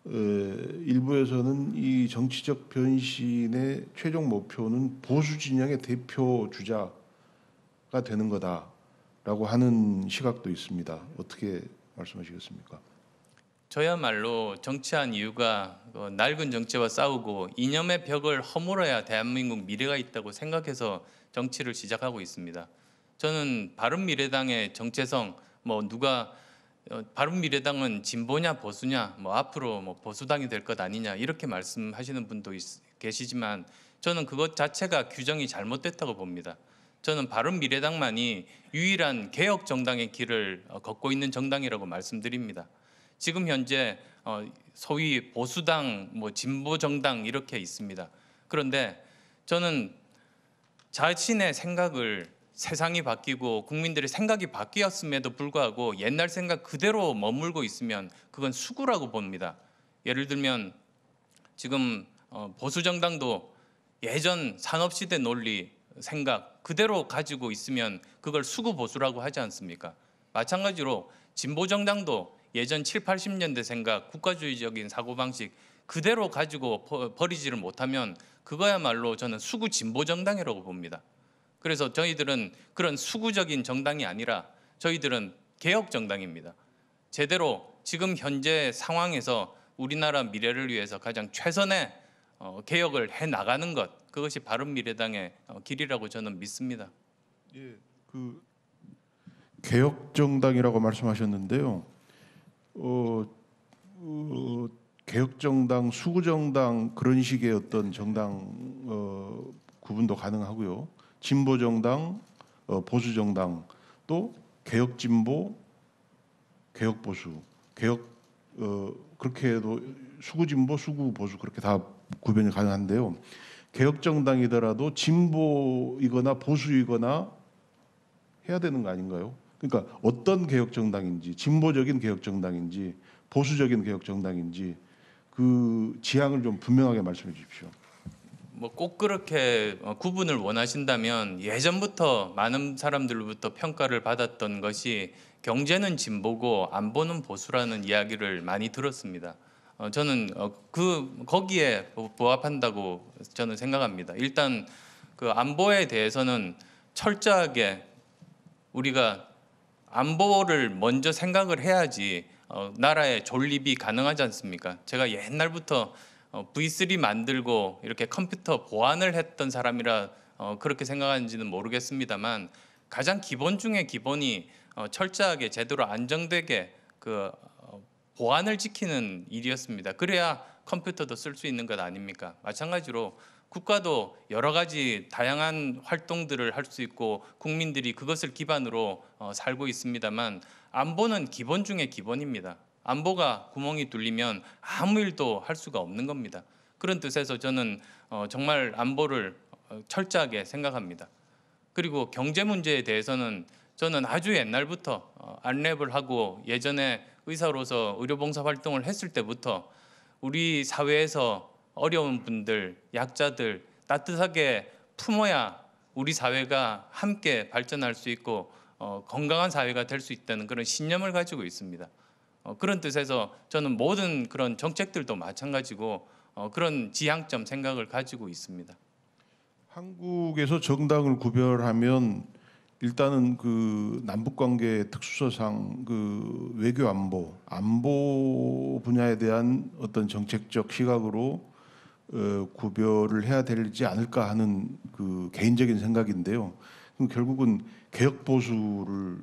에, 일부에서는 이 정치적 변신의 최종 목표는 보수 진영의 대표 주자가 되는 거다라고 하는 시각도 있습니다. 어떻게 말씀하시겠습니까? 저야말로 정치한 이유가 어, 낡은 정치와 싸우고 이념의 벽을 허물어야 대한민국 미래가 있다고 생각해서 정치를 시작하고 있습니다. 저는 바른 미래당의 정체성 뭐 누가 어, 바른미래당은 진보냐 보수냐 뭐 앞으로 뭐 보수당이 될 것 아니냐 이렇게 말씀하시는 분도 있, 계시지만 저는 그것 자체가 규정이 잘못됐다고 봅니다. 저는 바른미래당만이 유일한 개혁 정당의 길을 어, 걷고 있는 정당이라고 말씀드립니다. 지금 현재 어, 소위 보수당, 뭐 진보 정당 이렇게 있습니다. 그런데 저는 자신의 생각을 세상이 바뀌고 국민들의 생각이 바뀌었음에도 불구하고 옛날 생각 그대로 머물고 있으면 그건 수구라고 봅니다. 예를 들면 지금 어, 보수 정당도 예전 산업 시대 논리 생각 그대로 가지고 있으면 그걸 수구 보수라고 하지 않습니까? 마찬가지로 진보 정당도 예전 7, 80년대 생각 국가주의적인 사고 방식 그대로 가지고 버리지를 못하면 그거야말로 저는 수구 진보 정당이라고 봅니다. 그래서 저희들은 그런 수구적인 정당이 아니라 저희들은 개혁 정당입니다. 제대로 지금 현재 상황에서 우리나라 미래를 위해서 가장 최선의 어, 개혁을 해 나가는 것 그것이 바른 미래당의 어, 길이라고 저는 믿습니다. 예, 그 개혁 정당이라고 말씀하셨는데요. 어, 어 개혁 정당, 수구 정당 그런 식의 어떤 정당 어, 구분도 가능하고요. 진보 정당, 어, 보수 정당, 또 개혁 진보, 개혁 보수, 개혁 어, 그렇게 해도 수구 진보, 수구 보수 그렇게 다 구별이 가능한데요. 개혁 정당이더라도 진보이거나 보수이거나 해야 되는 거 아닌가요? 그러니까 어떤 개혁 정당인지 진보적인 개혁 정당인지 보수적인 개혁 정당인지 그 지향을 좀 분명하게 말씀해 주십시오. 뭐꼭 그렇게 어, 구분을 원하신다면 예전부터 많은 사람들로부터 평가를 받았던 것이 경제는 진보고 안보는 보수라는 이야기를 많이 들었습니다. 어, 저는 어, 그 거기에 부합한다고 저는 생각합니다. 일단 그 안보에 대해서는 철저하게 우리가 안보를 먼저 생각을 해야지 나라의 존립이 가능하지 않습니까? 제가 옛날부터 V3 어, 만들고 이렇게 컴퓨터 보안을 했던 사람이라 어, 그렇게 생각하는지는 모르겠습니다만 가장 기본 중에 기본이 어, 철저하게 제대로 안정되게 그 보안을 지키는 일이었습니다. 그래야 컴퓨터도 쓸 수 있는 것 아닙니까? 마찬가지로 국가도 여러 가지 다양한 활동들을 할 수 있고 국민들이 그것을 기반으로 살고 있습니다만 안보는 기본 중의 기본입니다. 안보가 구멍이 뚫리면 아무 일도 할 수가 없는 겁니다. 그런 뜻에서 저는 어, 정말 안보를 어, 철저하게 생각합니다. 그리고 경제 문제에 대해서는 저는 아주 옛날부터 어, 안랩을 하고 예전에 의사로서 의료봉사 활동을 했을 때부터 우리 사회에서 어려운 분들, 약자들 따뜻하게 품어야 우리 사회가 함께 발전할 수 있고 건강한 사회가 될 수 있다는 그런 신념을 가지고 있습니다. 어, 그런 뜻에서 저는 모든 그런 정책들도 마찬가지고 어, 그런 지향점 생각을 가지고 있습니다. 한국에서 정당을 구별하면 일단은 그 남북 관계 특수성상 그 외교 안보 안보 분야에 대한 어떤 정책적 시각으로 어, 구별을 해야 되지 않을까 하는 그 개인적인 생각인데요. 그럼 결국은 개혁 보수를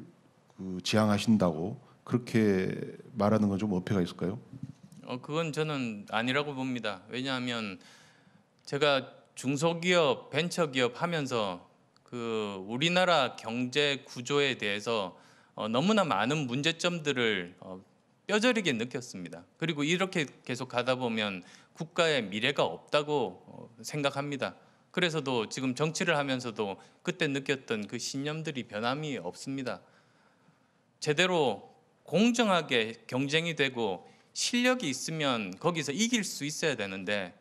그 지향하신다고 그렇게 말하는 건 좀 어폐가 있을까요? 어, 그건 저는 아니라고 봅니다. 왜냐하면 제가 중소기업, 벤처기업 하면서 그 우리나라 경제 구조에 대해서 어, 너무나 많은 문제점들을 어, 뼈저리게 느꼈습니다. 그리고 이렇게 계속 가다 보면 국가의 미래가 없다고 어, 생각합니다. 그래서도 지금 정치를 하면서도 그때 느꼈던 그 신념들이 변함이 없습니다. 제대로 공정하게 경쟁이 되고 실력이 있으면 거기서 이길 수 있어야 되는데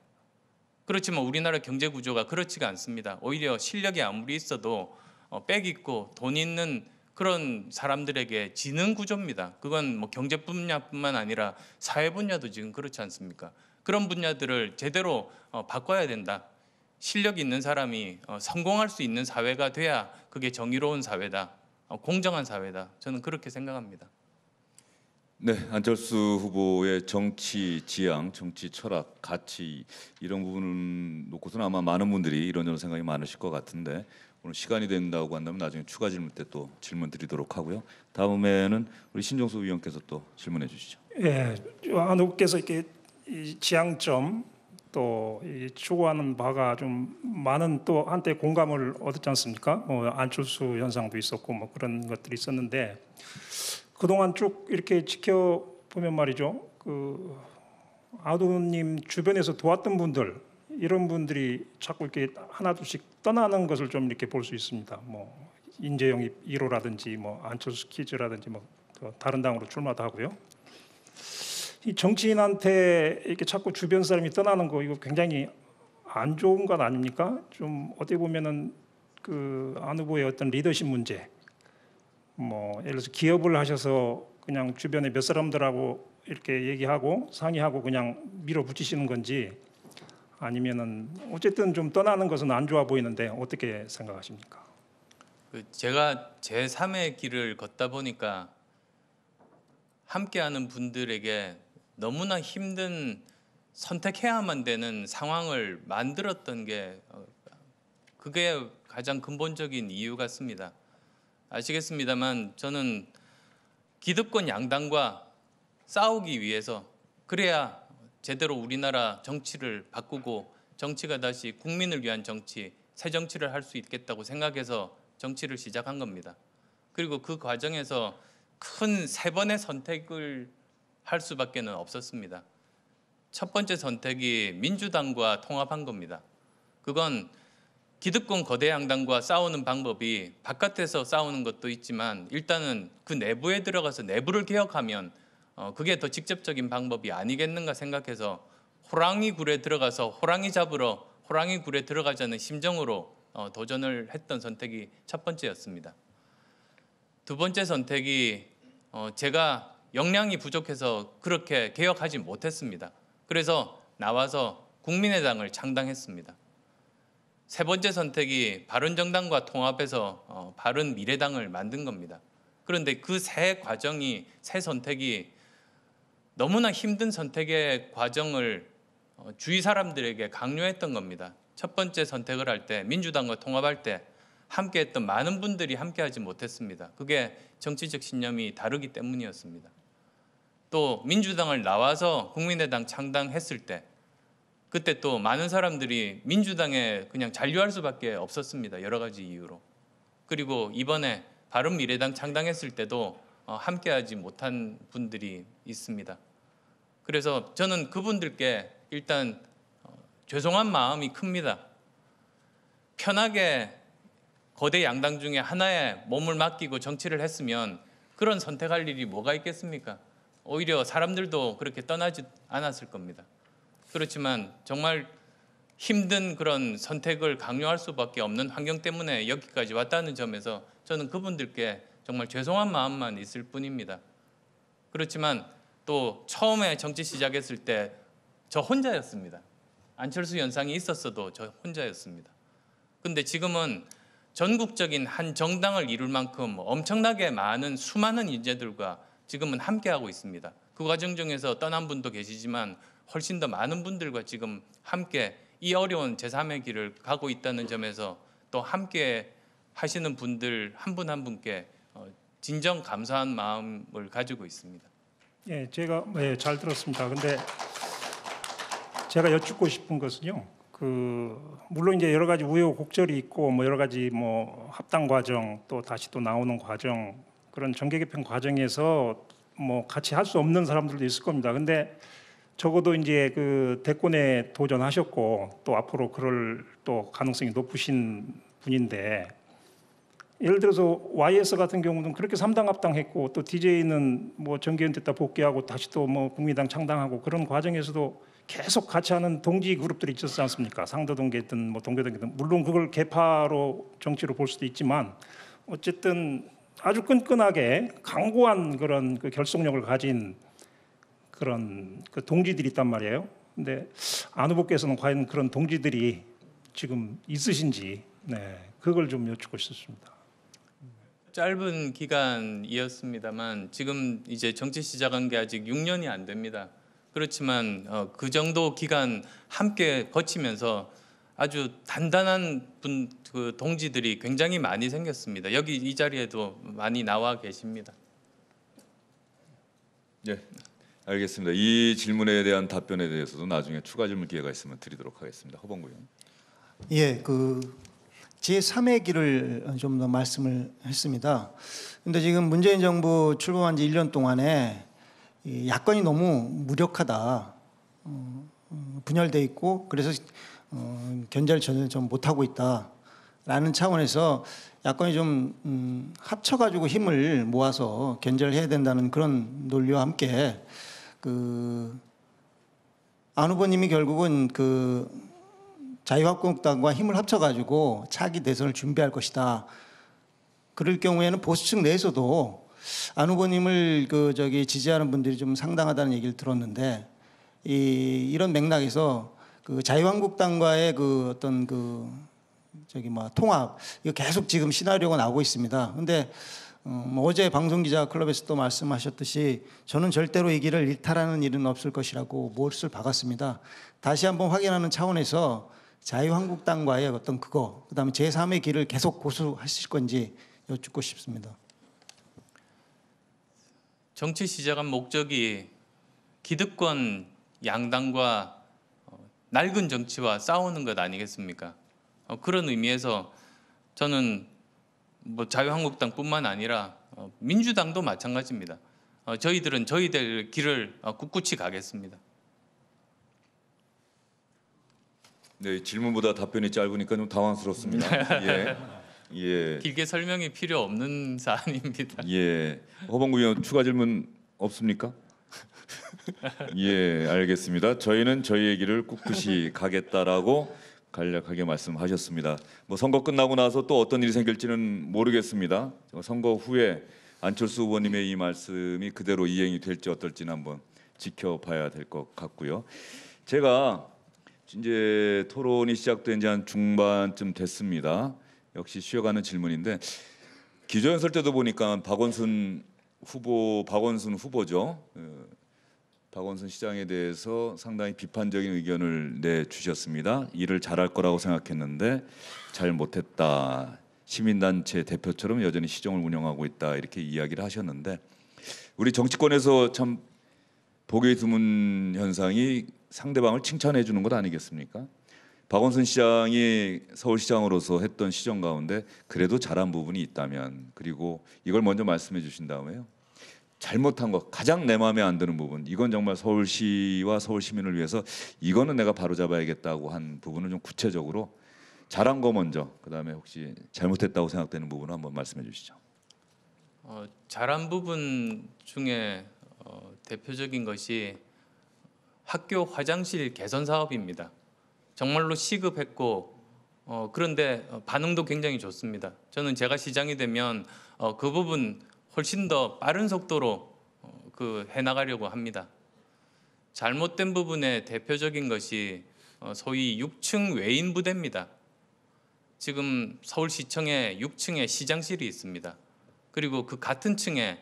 그렇지만 우리나라 경제 구조가 그렇지가 않습니다. 오히려 실력이 아무리 있어도 어, 빽 있고 돈 있는 그런 사람들에게 지는 구조입니다. 그건 뭐 경제 분야뿐만 아니라 사회 분야도 지금 그렇지 않습니까? 그런 분야들을 제대로 어, 바꿔야 된다. 실력 있는 사람이 어, 성공할 수 있는 사회가 돼야 그게 정의로운 사회다. 공정한 사회다. 저는 그렇게 생각합니다. 네, 안철수 후보의 정치 지향, 정치 철학, 가치 이런 부분을 놓고서는 아마 많은 분들이 이런저런 생각이 많으실 것 같은데 오늘 시간이 된다고 한다면 나중에 추가 질문 때 또 질문 드리도록 하고요. 다음에는 우리 신종수 위원께서 또 질문해 주시죠. 예, 안 후보께서 이렇게 이 지향점 또 추구하는 바가 좀 많은 또 한때 공감을 얻었지 않습니까? 뭐 안철수 현상도 있었고 뭐 그런 것들이 있었는데 그동안 쭉 이렇게 지켜보면 말이죠. 그 아도님 주변에서 도왔던 분들 이런 분들이 자꾸 이렇게 하나둘씩 떠나는 것을 좀 이렇게 볼 수 있습니다. 뭐 인재영입 1호라든지 뭐 안철수 키즈라든지 뭐 다른 당으로 출마도 하고요. 이 정치인한테 이렇게 자꾸 주변 사람이 떠나는 거 이거 굉장히 안 좋은 것 아닙니까? 좀 어떻게 보면은 그안 후보의 어떤 리더십 문제 뭐 예를 들어서 기업을 하셔서 그냥 주변에 몇 사람들하고 이렇게 얘기하고 상의하고 그냥 밀어붙이시는 건지 아니면은 어쨌든 좀 떠나는 것은 안 좋아 보이는데 어떻게 생각하십니까? 그 제가 제 3의 길을 걷다 보니까 함께하는 분들에게 너무나 힘든 선택해야만 되는 상황을 만들었던 게 어, 그게 가장 근본적인 이유 같습니다. 아시겠습니다만 저는 기득권 양당과 싸우기 위해서 그래야 제대로 우리나라 정치를 바꾸고 정치가 다시 국민을 위한 정치, 새 정치를 할 수 있겠다고 생각해서 정치를 시작한 겁니다. 그리고 그 과정에서 큰 세 번의 선택을 할 수밖에 는 없었습니다. 첫 번째 선택이 민주당과 통합한 겁니다. 그건 기득권 거대 양당과 싸우는 방법이 바깥에서 싸우는 것도 있지만 일단은 그 내부에 들어가서 내부를 개혁하면 어, 그게 더 직접적인 방법이 아니겠는가 생각해서 호랑이 굴에 들어가서 호랑이 잡으러 호랑이 굴에 들어가자는 심정으로 어, 도전을 했던 선택이 첫 번째였습니다. 두 번째 선택이 어, 제가 역량이 부족해서 그렇게 개혁하지 못했습니다. 그래서 나와서 국민의당을 창당했습니다. 세 번째 선택이 바른정당과 통합해서 어, 바른미래당을 만든 겁니다. 그런데 그 세 과정이 세 선택이 너무나 힘든 선택의 과정을 어, 주위 사람들에게 강요했던 겁니다. 첫 번째 선택을 할 때 민주당과 통합할 때 함께했던 많은 분들이 함께하지 못했습니다. 그게 정치적 신념이 다르기 때문이었습니다. 또 민주당을 나와서 국민의당 창당했을 때 그때 또 많은 사람들이 민주당에 그냥 잔류할 수밖에 없었습니다. 여러 가지 이유로. 그리고 이번에 바른미래당 창당했을 때도 어, 함께하지 못한 분들이 있습니다. 그래서 저는 그분들께 일단 어, 죄송한 마음이 큽니다. 편하게 거대 양당 중에 하나에 몸을 맡기고 정치를 했으면 그런 선택할 일이 뭐가 있겠습니까? 오히려 사람들도 그렇게 떠나지 않았을 겁니다. 그렇지만 정말 힘든 그런 선택을 강요할 수밖에 없는 환경 때문에 여기까지 왔다는 점에서 저는 그분들께 정말 죄송한 마음만 있을 뿐입니다. 그렇지만 또 처음에 정치 시작했을 때 저 혼자였습니다. 안철수 연상이 있었어도 저 혼자였습니다. 근데 지금은 전국적인 한 정당을 이룰 만큼 엄청나게 많은 수많은 인재들과 지금은 함께하고 있습니다. 그 과정 중에서 떠난 분도 계시지만 훨씬 더 많은 분들과 지금 함께 이 어려운 제3의 길을 가고 있다는 점에서 또 함께 하시는 분들 한 분한 한 분께 어, 진정 감사한 마음을 가지고 있습니다. 예, 제가 예, 잘 들었습니다. 근데 제가 여쭙고 싶은 것은요. 그 물론 이제 여러 가지 우여곡절이 있고 뭐 여러 가지 뭐 합당 과정 또 다시 또 나오는 과정 그런 정계 개편 과정에서 뭐 같이 할 수 없는 사람들도 있을 겁니다. 근데 적어도 이제 그 대권에 도전하셨고 또 앞으로 그럴 또 가능성이 높으신 분인데 예를 들어서 YS 같은 경우는 그렇게 삼당합당했고 또 DJ는 뭐정계연 됐다 복귀하고 다시 또 뭐 국민당 창당하고 그런 과정에서도 계속 같이 하는 동지 그룹들이 있었지 않습니까? 상도동계든 뭐동계동계든 물론 그걸 개파로 정치로 볼 수도 있지만 어쨌든 아주 끈끈하게 강고한 그런 그 결속력을 가진 그런 그 동지들이 있단 말이에요. 근데 안 후보께서는 과연 그런 동지들이 지금 있으신지 네, 그걸 좀 여쭙고 싶습니다. 짧은 기간이었습니다만 지금 이제 정치 시작한 게 아직 6년이 안 됩니다. 그렇지만 어, 그 정도 기간 함께 거치면서 아주 단단한 분, 그 동지들이 굉장히 많이 생겼습니다. 여기 이 자리에도 많이 나와 계십니다. 예, 알겠습니다. 이 질문에 대한 답변에 대해서도 나중에 추가 질문 기회가 있으면 드리도록 하겠습니다. 허범구 의원. 예, 그 제3의 길을 좀 더 말씀을 했습니다. 근데 지금 문재인 정부 출범한 지 1년 동안에 야권이 너무 무력하다. 어, 음, 분열돼 있고 그래서 어, 견제를 전혀 좀 못하고 있다라는 차원에서 야권이 좀 음, 합쳐가지고 힘을 모아서 견제를 해야 된다는 그런 논리와 함께 그안 후보님이 결국은 그 자유한국당과 힘을 합쳐가지고 차기 대선을 준비할 것이다. 그럴 경우에는 보수층 내에서도 안 후보님을 그 저기 지지하는 분들이 좀 상당하다는 얘기를 들었는데 이 이런 맥락에서 그 자유한국당과의 그 어떤 그 저기 뭐 통합 이거 계속 지금 시나리오가 나오고 있습니다. 근데 어, 뭐 제 방송 기자 클럽에서 또 말씀하셨듯이 저는 절대로 이 길을 일탈하는 일은 없을 것이라고 무엇을 박았습니다. 다시 한번 확인하는 차원에서 자유한국당과의 어떤 그거, 그다음에 제3의 길을 계속 고수하실 건지 여쭙고 싶습니다. 정치 시작한 목적이 기득권 양당과 어, 낡은 정치와 싸우는 것 아니겠습니까? 어, 그런 의미에서 저는 뭐 자유한국당뿐만 아니라 어, 민주당도 마찬가지입니다. 어, 저희들은 저희들 길을 어, 꿋꿋이 가겠습니다. 네, 질문보다 답변이 짧으니까 좀 당황스럽습니다. 네. 예. 예. 길게 설명이 필요 없는 사안입니다. 예. 허범구 의원 추가 질문 없습니까? 예, 알겠습니다. 저희는 저희 얘기를 꿋꿋이 가겠다라고 간략하게 말씀하셨습니다. 뭐 선거 끝나고 나서 또 어떤 일이 생길지는 모르겠습니다. 선거 후에 안철수 의원님의이 말씀이 그대로 이행이 될지 어떨지는 한번 지켜봐야 될 것 같고요. 제가 이제 토론이 시작된 지 한 중반쯤 됐습니다. 역시 쉬어가는 질문인데 기조연설 때도 보니까 박원순 후보 박원순 후보죠. 어, 박원순 시장에 대해서 상당히 비판적인 의견을 내주셨습니다. 일을 잘할 거라고 생각했는데 잘 못했다. 시민단체 대표처럼 여전히 시정을 운영하고 있다. 이렇게 이야기를 하셨는데 우리 정치권에서 참 보기 드문 현상이 상대방을 칭찬해 주는 것 아니겠습니까? 박원순 시장이 서울시장으로서 했던 시정 가운데 그래도 잘한 부분이 있다면 그리고 이걸 먼저 말씀해 주신 다음에요. 잘못한 것 가장 내 마음에 안 드는 부분 이건 정말 서울시와 서울 시민을 위해서 이거는 내가 바로잡아야겠다고 한 부분을 좀 구체적으로 잘한 거 먼저 그다음에 혹시 잘못했다고 생각되는 부분을 한번 말씀해 주시죠. 어, 잘한 부분 중에 어, 대표적인 것이 학교 화장실 개선 사업입니다. 정말로 시급했고 어, 그런데 반응도 굉장히 좋습니다. 저는 제가 시장이 되면 어, 그 부분 훨씬 더 빠른 속도로 어, 그 해나가려고 합니다. 잘못된 부분의 대표적인 것이 어, 소위 6층 외인 부대입니다. 지금 서울시청의 6층에 시장실이 있습니다. 그리고 그 같은 층에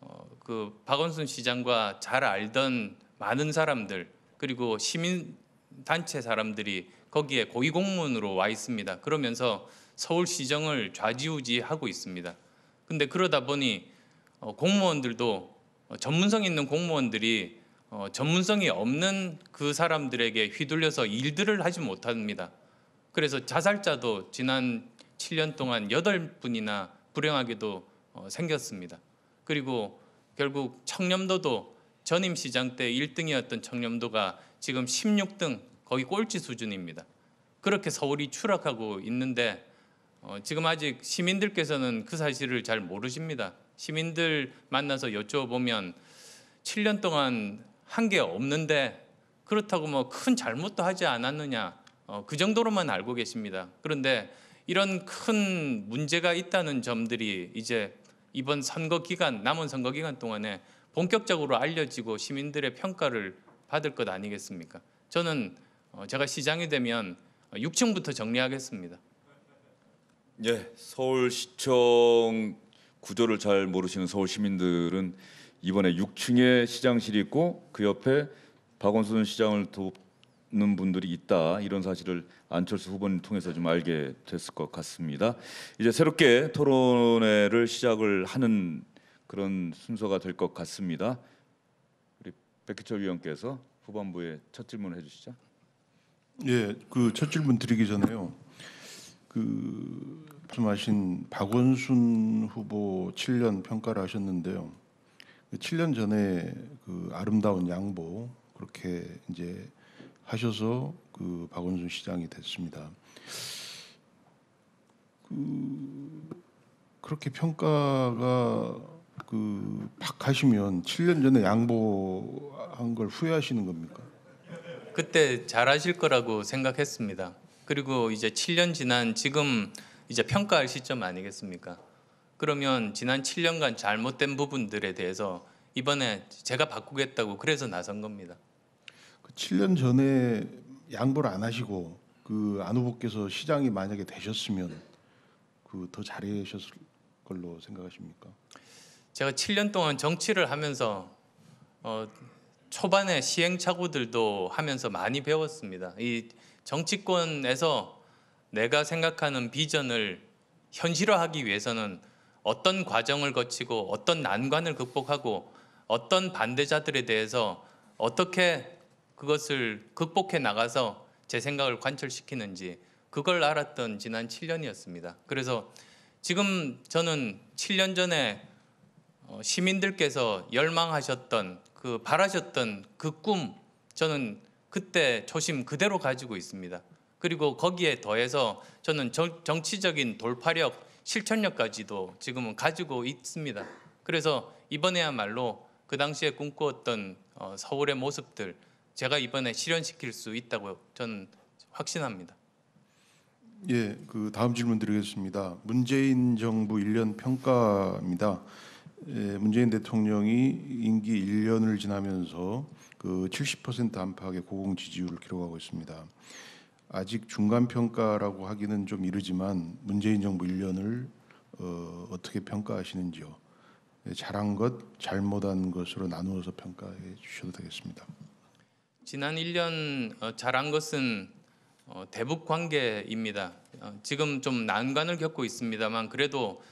어, 그 박원순 시장과 잘 알던 많은 사람들 그리고 시민 단체 사람들이 거기에 고위공무원으로 와 있습니다. 그러면서 서울시정을 좌지우지하고 있습니다. 근데 그러다 보니 어, 공무원들도 어, 전문성 있는 공무원들이 어, 전문성이 없는 그 사람들에게 휘둘려서 일들을 하지 못합니다. 그래서 자살자도 지난 7년 동안 8분이나 불행하게도 생겼습니다. 그리고 결국 청렴도도 전임 시장 때 1등이었던 청렴도가 지금 16등 거의 꼴찌 수준입니다. 그렇게 서울이 추락하고 있는데 어, 지금 아직 시민들께서는 그 사실을 잘 모르십니다. 시민들 만나서 여쭤보면 7년 동안 한 게 없는데 그렇다고 뭐 큰 잘못도 하지 않았느냐 어, 그 정도로만 알고 계십니다. 그런데 이런 큰 문제가 있다는 점들이 이제 이번 선거 기간 남은 선거 기간 동안에 본격적으로 알려지고 시민들의 평가를 받을 것 아니겠습니까? 저는 어, 제가 시장이 되면 6층부터 정리하겠습니다. 예, 서울시청 구조를 잘 모르시는 서울 시민들은 이번에 6층에 시장실이 있고 그 옆에 박원순 시장을 돕는 분들이 있다 이런 사실을 안철수 후보님 통해서 좀 알게 됐을 것 같습니다. 이제 새롭게 토론회를 시작을 하는 그런 순서가 될 것 같습니다. 우리 백희철 위원께서 후반부에 첫 질문을 해주시죠. 예, 그 첫 질문 드리기 전에요. 그 말씀하신 박원순 후보 7년 평가를 하셨는데요. 7년 그 전에 그 아름다운 양보 그렇게 이제 하셔서 그 박원순 시장이 됐습니다. 그 그렇게 평가가 그팍 하시면 7년 전에 양보한 걸 후회하시는 겁니까? 그때 잘하실 거라고 생각했습니다. 그리고 이제 7년 지난 지금 이제 평가할 시점 아니겠습니까? 그러면 지난 7년간 잘못된 부분들에 대해서 이번에 제가 바꾸겠다고 그래서 나선 겁니다. 그 7년 전에 양보를 안 하시고 그 안 후보께서 시장이 만약에 되셨으면 그 더 잘하셨을 걸로 생각하십니까? 제가 7년 동안 정치를 하면서 어, 초반에 시행착오들도 하면서 많이 배웠습니다. 이 정치권에서 내가 생각하는 비전을 현실화하기 위해서는 어떤 과정을 거치고 어떤 난관을 극복하고 어떤 반대자들에 대해서 어떻게 그것을 극복해 나가서 제 생각을 관철시키는지 그걸 알았던 지난 7년이었습니다. 그래서 지금 저는 7년 전에 어, 시민들께서 열망하셨던 그 바라셨던 그 꿈 저는 그때 초심 그대로 가지고 있습니다. 그리고 거기에 더해서 저는 정치적인 돌파력, 실천력까지도 지금은 가지고 있습니다. 그래서 이번에야말로 그 당시에 꿈꾸었던 어, 서울의 모습들 제가 이번에 실현시킬 수 있다고 저는 확신합니다. 예, 그 다음 질문 드리겠습니다. 문재인 정부 1년 평가입니다. 예, 문재인 대통령이 임기 1년을 지나면서 그70% 안팎의 고공 지지율을 기록하고 있습니다. 아직 중간 평가라고 하기는 좀 이르지만 문재인 정부 1년을 어, 떻게 평가하시는지요? 예, 잘한 것, 잘못한 것으로 나누어서 평가해 주셔도 되겠습니다. 지난 1년 어, 잘한 것은 어, 대북 관계입니다. 어, 지금 좀 난관을 겪고 있습니다만 그래도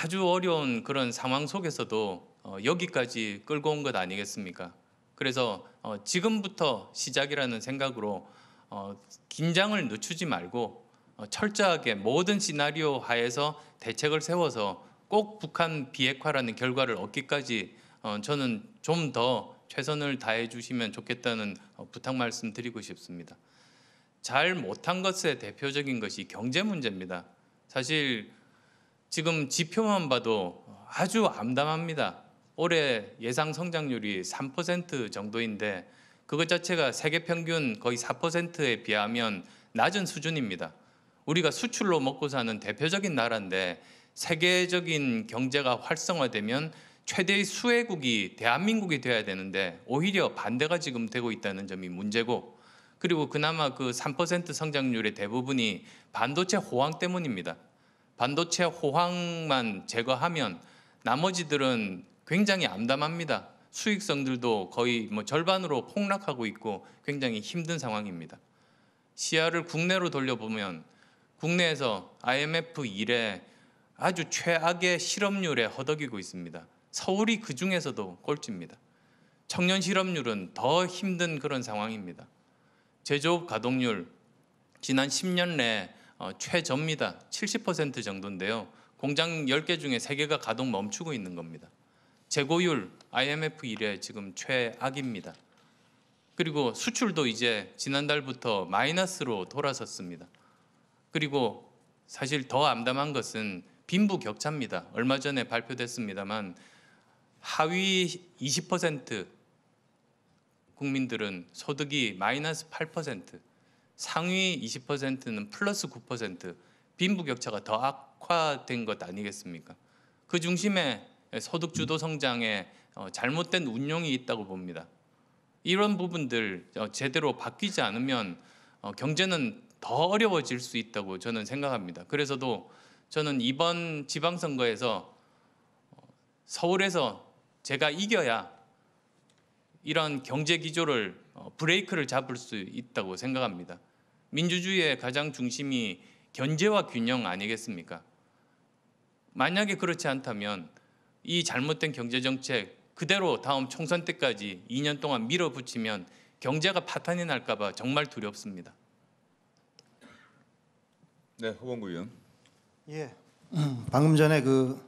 아주 어려운 그런 상황 속에서도 어, 여기까지 끌고 온 것 아니겠습니까? 그래서 어, 지금부터 시작이라는 생각으로 어, 긴장을 늦추지 말고 철저하게 모든 시나리오 하에서 대책을 세워서 꼭 북한 비핵화라는 결과를 얻기까지 저는 좀 더 최선을 다해 주시면 좋겠다는 부탁 말씀드리고 싶습니다. 잘 못한 것의 대표적인 것이 경제 문제입니다. 사실 지금 지표만 봐도 아주 암담합니다. 올해 예상 성장률이 3% 정도인데 그것 자체가 세계 평균 거의 4%에 비하면 낮은 수준입니다. 우리가 수출로 먹고 사는 대표적인 나라인데 세계적인 경제가 활성화되면 최대의 수혜국이 대한민국이 돼야 되는데 오히려 반대가 지금 되고 있다는 점이 문제고 그리고 그나마 그 3% 성장률의 대부분이 반도체 호황 때문입니다. 반도체 호황만 제거하면 나머지들은 굉장히 암담합니다. 수익성들도 거의 뭐 절반으로 폭락하고 있고 굉장히 힘든 상황입니다. 시야를 국내로 돌려보면 국내에서 IMF 이래 아주 최악의 실업률에 허덕이고 있습니다. 서울이 그 중에서도 꼴찌입니다. 청년 실업률은 더 힘든 그런 상황입니다. 제조업 가동률 지난 10년 내 어, 최저입니다. 70% 정도인데요. 공장 10개 중에 3개가 가동 멈추고 있는 겁니다. 재고율 IMF 이래 지금 최악입니다. 그리고 수출도 이제 지난달부터 마이너스로 돌아섰습니다. 그리고 사실 더 암담한 것은 빈부 격차입니다. 얼마 전에 발표됐습니다만 하위 20% 국민들은 소득이 마이너스 8%, 상위 20%는 플러스 9% 빈부격차가 더 악화된 것 아니겠습니까? 그 중심에 소득 주도 성장에 어, 잘못된 운용이 있다고 봅니다. 이런 부분들 어, 제대로 바뀌지 않으면 어, 경제는 더 어려워질 수 있다고 저는 생각합니다. 그래서도 저는 이번 지방선거에서 서울에서 제가 이겨야 이런 경제 기조를 어, 브레이크를 잡을 수 있다고 생각합니다. 민주주의의 가장 중심이 견제와 균형 아니겠습니까? 만약에 그렇지 않다면 이 잘못된 경제 정책 그대로 다음 총선 때까지 2년 동안 밀어붙이면 경제가 파탄이 날까봐 정말 두렵습니다. 네, 호봉구 의원. 예, 음, 방금 전에 그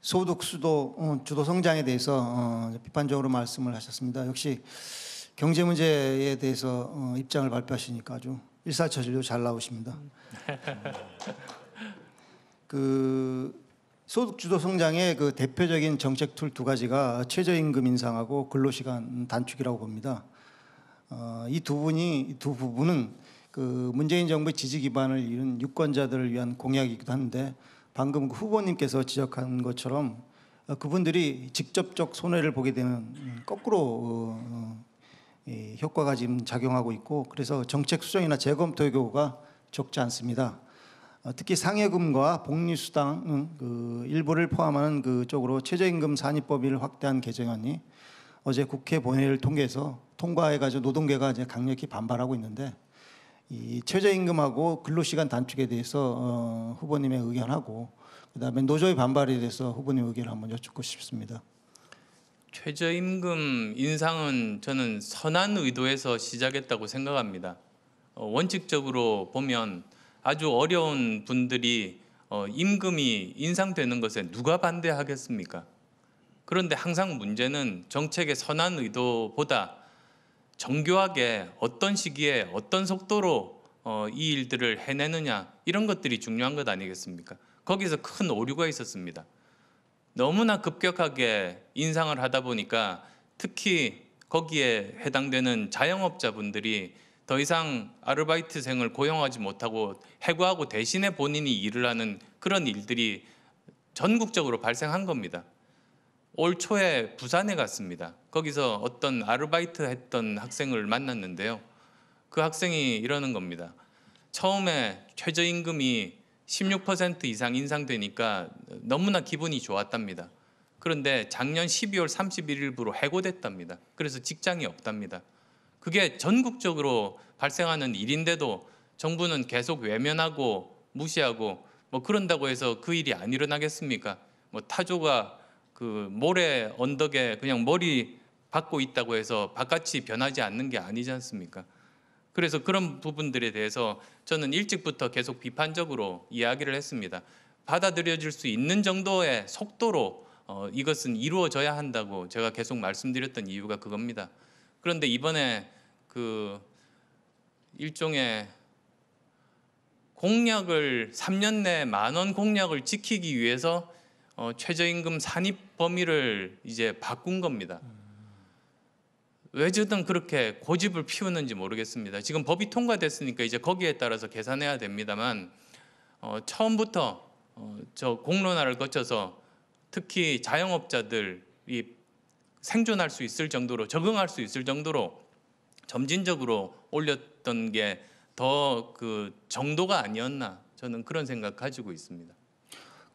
소득 수도 어, 주도 성장에 대해서 어, 비판적으로 말씀을 하셨습니다. 역시 경제 문제에 대해서 어, 입장을 발표하시니까 아주 일사천리로 잘 나오십니다. 그 소득 주도 성장의 그 대표적인 정책 툴 두 가지가 최저임금 인상하고 근로시간 단축이라고 봅니다. 어, 이 두 분이 두 부분은 그 문재인 정부의 지지 기반을 이룬 유권자들을 위한 공약이기도 한데 방금 그 후보님께서 지적한 것처럼 어, 그분들이 직접적 손해를 보게 되는 음, 거꾸로 어, 어 효과가 지금 작용하고 있고 그래서 정책 수정이나 재검토 의경우가 적지 않습니다. 어, 특히 상여금과 복리수당 그 일부를 포함하는 그 쪽으로 최저임금 산입법위를 확대한 개정안이 어제 국회 본회의를 통해서 통과해가지고 노동계가 이제 강력히 반발하고 있는데 이 최저임금하고 근로시간 단축에 대해서 어, 후보님의 의견하고 그다음에 노조의 반발에 대해서 후보님 의견을 한번 여쭙고 싶습니다. 최저임금 인상은 저는 선한 의도에서 시작했다고 생각합니다. 어, 원칙적으로 보면 아주 어려운 분들이 어, 임금이 인상되는 것에 누가 반대하겠습니까? 그런데 항상 문제는 정책의 선한 의도보다 정교하게 어떤 시기에 어떤 속도로 어, 이 일들을 해내느냐 이런 것들이 중요한 것 아니겠습니까? 거기서 큰 오류가 있었습니다. 너무나 급격하게 인상을 하다 보니까 특히 거기에 해당되는 자영업자분들이 더 이상 아르바이트생을 고용하지 못하고 해고하고 대신에 본인이 일을 하는 그런 일들이 전국적으로 발생한 겁니다. 올 초에 부산에 갔습니다. 거기서 어떤 아르바이트 했던 학생을 만났는데요. 그 학생이 이러는 겁니다. 처음에 최저임금이 16% 이상 인상되니까 너무나 기분이 좋았답니다. 그런데 작년 12월 31일부로 해고됐답니다. 그래서 직장이 없답니다. 그게 전국적으로 발생하는 일인데도 정부는 계속 외면하고 무시하고 뭐 그런다고 해서 그 일이 안 일어나겠습니까? 뭐 타조가 그 모래 언덕에 그냥 머리 받고 있다고 해서 바깥이 변하지 않는 게 아니지 않습니까? 그래서 그런 부분들에 대해서 저는 일찍부터 계속 비판적으로 이야기를 했습니다. 받아들여질 수 있는 정도의 속도로 어, 이것은 이루어져야 한다고 제가 계속 말씀드렸던 이유가 그겁니다. 그런데 이번에 그 일종의 공약을 3년 내 만 원 공약을 지키기 위해서 어, 최저임금 산입 범위를 이제 바꾼 겁니다. 왜 저든 그렇게 고집을 피우는지 모르겠습니다. 지금 법이 통과됐으니까 이제 거기에 따라서 계산해야 됩니다만 어, 처음부터 어, 저 공론화를 거쳐서 특히 자영업자들이 생존할 수 있을 정도로 적응할 수 있을 정도로 점진적으로 올렸던 게 더 그 정도가 아니었나 저는 그런 생각 가지고 있습니다.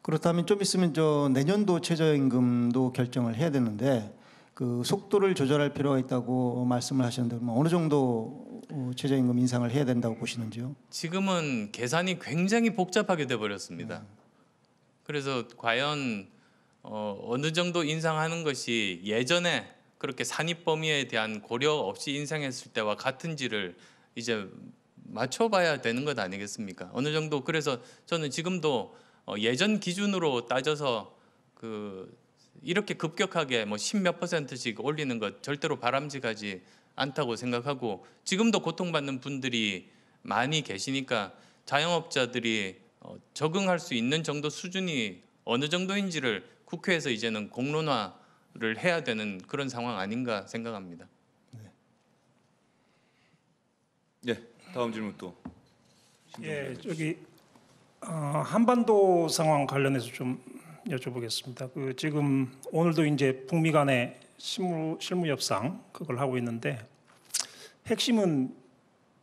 그렇다면 좀 있으면 저 내년도 최저임금도 결정을 해야 되는데 그 속도를 조절할 필요가 있다고 말씀을 하셨는데 어느 정도 어, 최저임금 인상을 해야 된다고 보시는지요? 지금은 계산이 굉장히 복잡하게 돼 버렸습니다. 네. 그래서 과연 어, 어느 정도 인상하는 것이 예전에 그렇게 산입 범위에 대한 고려 없이 인상했을 때와 같은지를 이제 맞춰봐야 되는 것 아니겠습니까? 어느 정도 그래서 저는 지금도 어, 예전 기준으로 따져서 그 이렇게 급격하게 뭐십몇 퍼센트씩 올리는 것 절대로 바람직하지 않다고 생각하고 지금도 고통받는 분들이 많이 계시니까 자영업자들이 어, 적응할 수 있는 정도 수준이 어느 정도인지를 국회에서 이제는 공론화를 해야 되는 그런 상황 아닌가 생각합니다. 네. 네 다음 질문 또. 예, 저기 어, 한반도 상황 관련해서 좀 여쭤보겠습니다. 그 지금 오늘도 이제 북미 간의 실무 실무 협상 그걸 하고 있는데 핵심은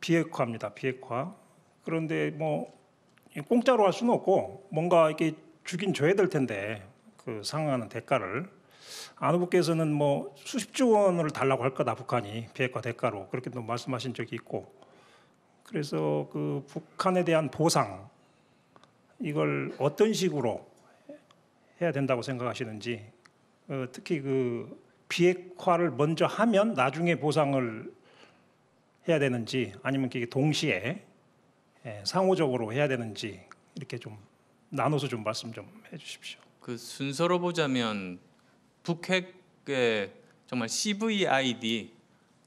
비핵화입니다. 비핵화. 그런데 뭐 공짜로 할 수는 없고 뭔가 이렇게 주긴 줘야 될 텐데 그 상응하는 대가를 안 후보께서는 뭐 수십조 원을 달라고 할 거다 북한이 비핵화 대가로 그렇게도 말씀하신 적이 있고 그래서 그 북한에 대한 보상 이걸 어떤 식으로 해야 된다고 생각하시는지 어, 특히 그 비핵화를 먼저 하면 나중에 보상을 해야 되는지 아니면 이게 동시에 예, 상호적으로 해야 되는지 이렇게 좀 나눠서 좀 말씀 좀 해주십시오. 그 순서로 보자면 북핵의 정말 CVID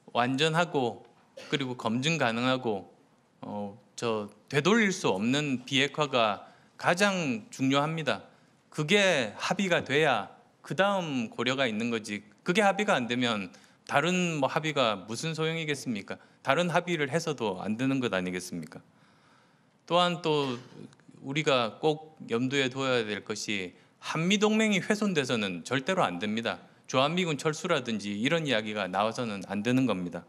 완전하고 그리고 검증 가능하고 어, 저 되돌릴 수 없는 비핵화가 가장 중요합니다. 그게 합의가 돼야 그 다음 고려가 있는 거지. 그게 합의가 안 되면 다른 뭐 합의가 무슨 소용이겠습니까? 다른 합의를 해서도 안 되는 것 아니겠습니까? 또한 또 우리가 꼭 염두에 둬야 될 것이 한미 동맹이 훼손돼서는 절대로 안 됩니다. 조한미군 철수라든지 이런 이야기가 나와서는 안 되는 겁니다.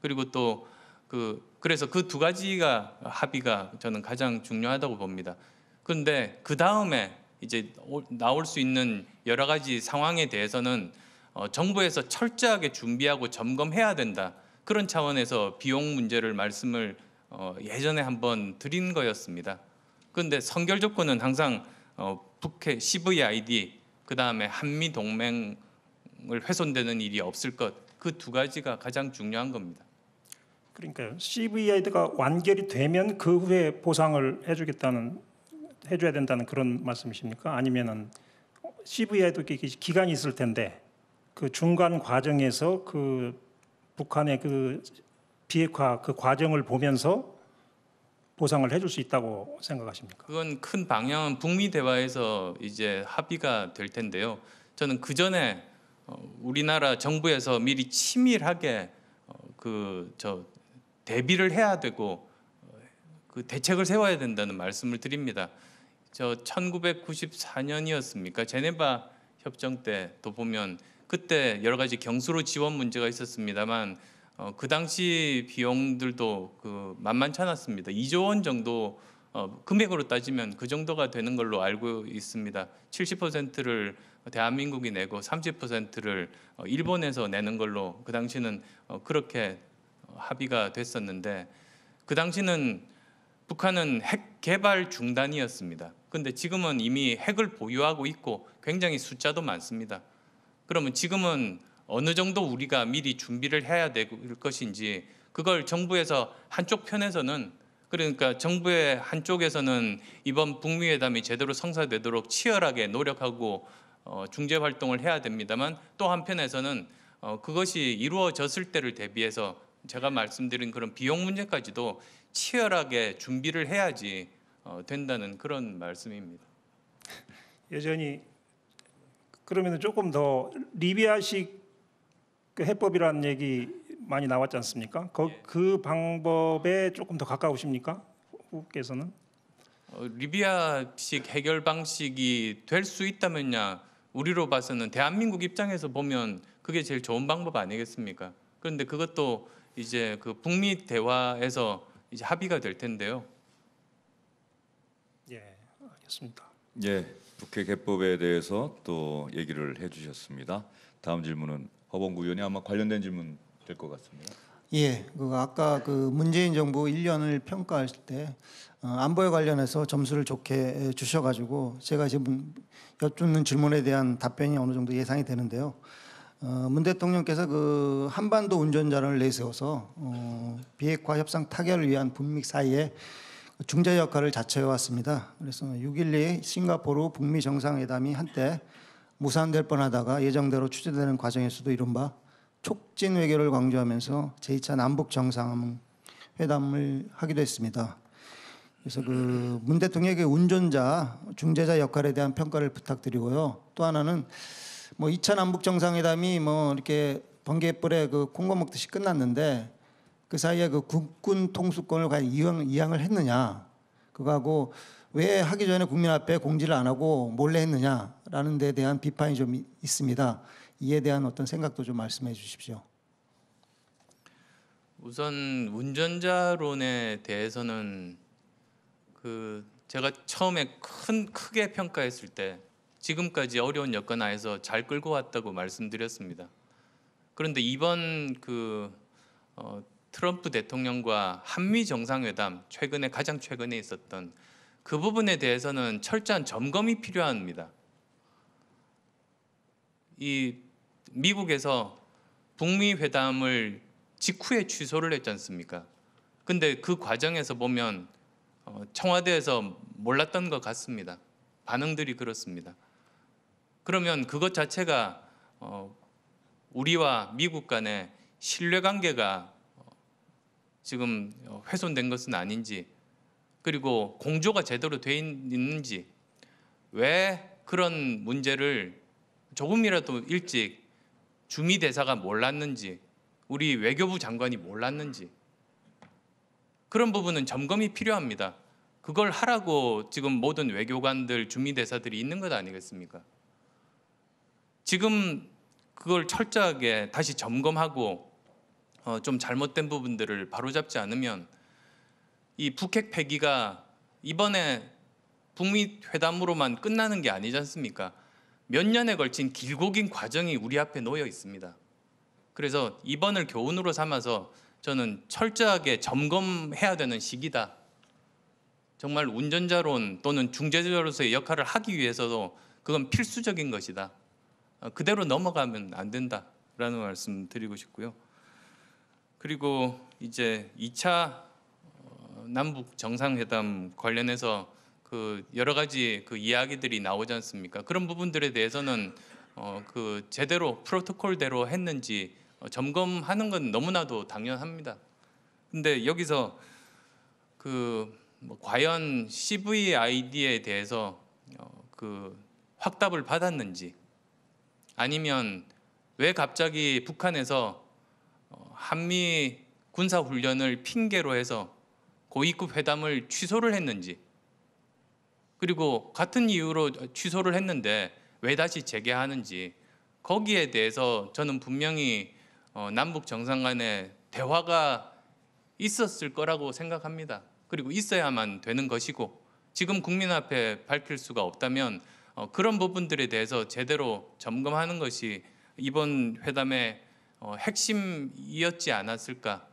그리고 또 그 그래서 그 두 가지가 합의가 저는 가장 중요하다고 봅니다. 그런데 그 다음에 이제 나올 수 있는 여러 가지 상황에 대해서는 어, 정부에서 철저하게 준비하고 점검해야 된다. 그런 차원에서 비용 문제를 말씀을 어, 예전에 한번 드린 거였습니다. 그런데 선결 조건은 항상 어, 북해 CVID 그 다음에 한미 동맹을 훼손되는 일이 없을 것그 두 가지가 가장 중요한 겁니다. 그러니까 CVID가 완결이 되면 그 후에 보상을 해주겠다는 해줘야 된다는 그런 말씀이십니까? 아니면은 CVI도 기간이 있을 텐데 그 중간 과정에서 그 북한의 그 비핵화 그 과정을 보면서 보상을 해줄 수 있다고 생각하십니까? 그건 큰 방향은 북미 대화에서 이제 합의가 될 텐데요. 저는 그 전에 어, 우리나라 정부에서 미리 치밀하게 어, 그저 대비를 해야 되고 어, 그 대책을 세워야 된다는 말씀을 드립니다. 저 1994년이었습니까? 제네바 협정 때또 보면 그때 여러 가지 경수로 지원 문제가 있었습니다만 어, 그 당시 비용들도 그 만만치 았습니다 2조 원 정도 어, 금액으로 따지면 그 정도가 되는 걸로 알고 있습니다. 70%를 대한민국이 내고 30%를 어, 일본에서 내는 걸로 그 당시는 어, 그렇게 합의가 됐었는데 그 당시는 북한은 핵 개발 중단이었습니다. 근데 지금은 이미 핵을 보유하고 있고 굉장히 숫자도 많습니다. 그러면 지금은 어느 정도 우리가 미리 준비를 해야 될 것인지 그걸 정부에서 한쪽 편에서는 그러니까 정부의 한쪽에서는 이번 북미 회담이 제대로 성사되도록 치열하게 노력하고 어, 중재 활동을 해야 됩니다만 또 한편에서는 어, 그것이 이루어졌을 때를 대비해서 제가 말씀드린 그런 비용 문제까지도 치열하게 준비를 해야지 어, 된다는 그런 말씀입니다. 여전히 그러면 조금 더 리비아식 그 해법이라는 얘기 많이 나왔지 않습니까? 그, 예. 그 방법에 조금 더 가까우십니까? 후께서는 어, 리비아식 해결 방식이 될 수 있다면야 우리로 봐서는 대한민국 입장에서 보면 그게 제일 좋은 방법 아니겠습니까? 그런데 그것도 이제 그 북미 대화에서 이제 합의가 될 텐데요. 했습니다. 예, 국회 개법에 대해서 또 얘기를 해주셨습니다. 다음 질문은 허범구 의원이 아마 관련된 질문 될 것 같습니다. 예, 그 아까 그 문재인 정부 1년을 평가할 때 어, 안보에 관련해서 점수를 좋게 주셔가지고 제가 지금 여쭙는 질문에 대한 답변이 어느 정도 예상이 되는데요. 어, 문 대통령께서 그 한반도 운전자를 내세워서 어, 비핵화 협상 타결을 위한 분미 사이에 중재 역할을 자처해왔습니다. 그래서 6.12 싱가포르 북미 정상회담이 한때 무산될 뻔하다가 예정대로 추진되는 과정에서도 이른바 촉진 외교를 강조하면서 제2차 남북 정상회담을 하기도 했습니다. 그래서 그 문 대통령에게 그 운전자, 중재자 역할에 대한 평가를 부탁드리고요. 또 하나는 뭐 2차 남북 정상회담이 뭐 이렇게 번개불에 그 콩고 먹듯이 끝났는데 그 사이에 그 국군 통수권을 과연 이왕 이양을 했느냐 그거하고 왜 하기 전에 국민 앞에 공지를 안 하고 몰래 했느냐라는 데 대한 비판이 좀 있습니다. 이에 대한 어떤 생각도 좀 말씀해 주십시오. 우선 운전자론에 대해서는 그 제가 처음에 큰 크게 평가했을 때 지금까지 어려운 여건 하에서 잘 끌고 왔다고 말씀드렸습니다. 그런데 이번 그 어, 트럼프 대통령과 한미 정상회담 최근에 가장 최근에 있었던 그 부분에 대해서는 철저한 점검이 필요합니다. 이 미국에서 북미 회담을 직후에 취소를 했지 않습니까? 근데 그 과정에서 보면 어, 청와대에서 몰랐던 것 같습니다. 반응들이 그렇습니다. 그러면 그것 자체가 어, 우리와 미국 간의 신뢰 관계가 지금 어, 훼손된 것은 아닌지 그리고 공조가 제대로 돼 있는지 왜 그런 문제를 조금이라도 일찍 주미 대사가 몰랐는지 우리 외교부 장관이 몰랐는지 그런 부분은 점검이 필요합니다. 그걸 하라고 지금 모든 외교관들, 주미대사들이 있는 것 아니겠습니까? 지금 그걸 철저하게 다시 점검하고 어, 좀 잘못된 부분들을 바로잡지 않으면 이 북핵 폐기가 이번에 북미 회담으로만 끝나는 게 아니지 않습니까? 몇 년에 걸친 길고 긴 과정이 우리 앞에 놓여 있습니다. 그래서 이번을 교훈으로 삼아서 저는 철저하게 점검해야 되는 시기다. 정말 운전자론 또는 중재자로서의 역할을 하기 위해서도 그건 필수적인 것이다. 어, 그대로 넘어가면 안 된다라는 말씀 드리고 싶고요. 그리고 이제 2차 어, 남북 정상회담 관련해서 그 여러 가지 그 이야기들이 나오지 않습니까? 그런 부분들에 대해서는 어그 제대로 프로토콜대로 했는지 어, 점검하는 건 너무나도 당연합니다. 근데 여기서 그뭐 과연 CVID에 대해서 어그 확답을 받았는지 아니면 왜 갑자기 북한에서 한미 군사 훈련을 핑계로 해서 고위급 회담을 취소를 했는지 그리고 같은 이유로 취소를 했는데 왜 다시 재개하는지 거기에 대해서 저는 분명히 어, 남북 정상 간의 대화가 있었을 거라고 생각합니다. 그리고 있어야만 되는 것이고 지금 국민 앞에 밝힐 수가 없다면 어, 그런 부분들에 대해서 제대로 점검하는 것이 이번 회담의 어, 핵심이었지 않았을까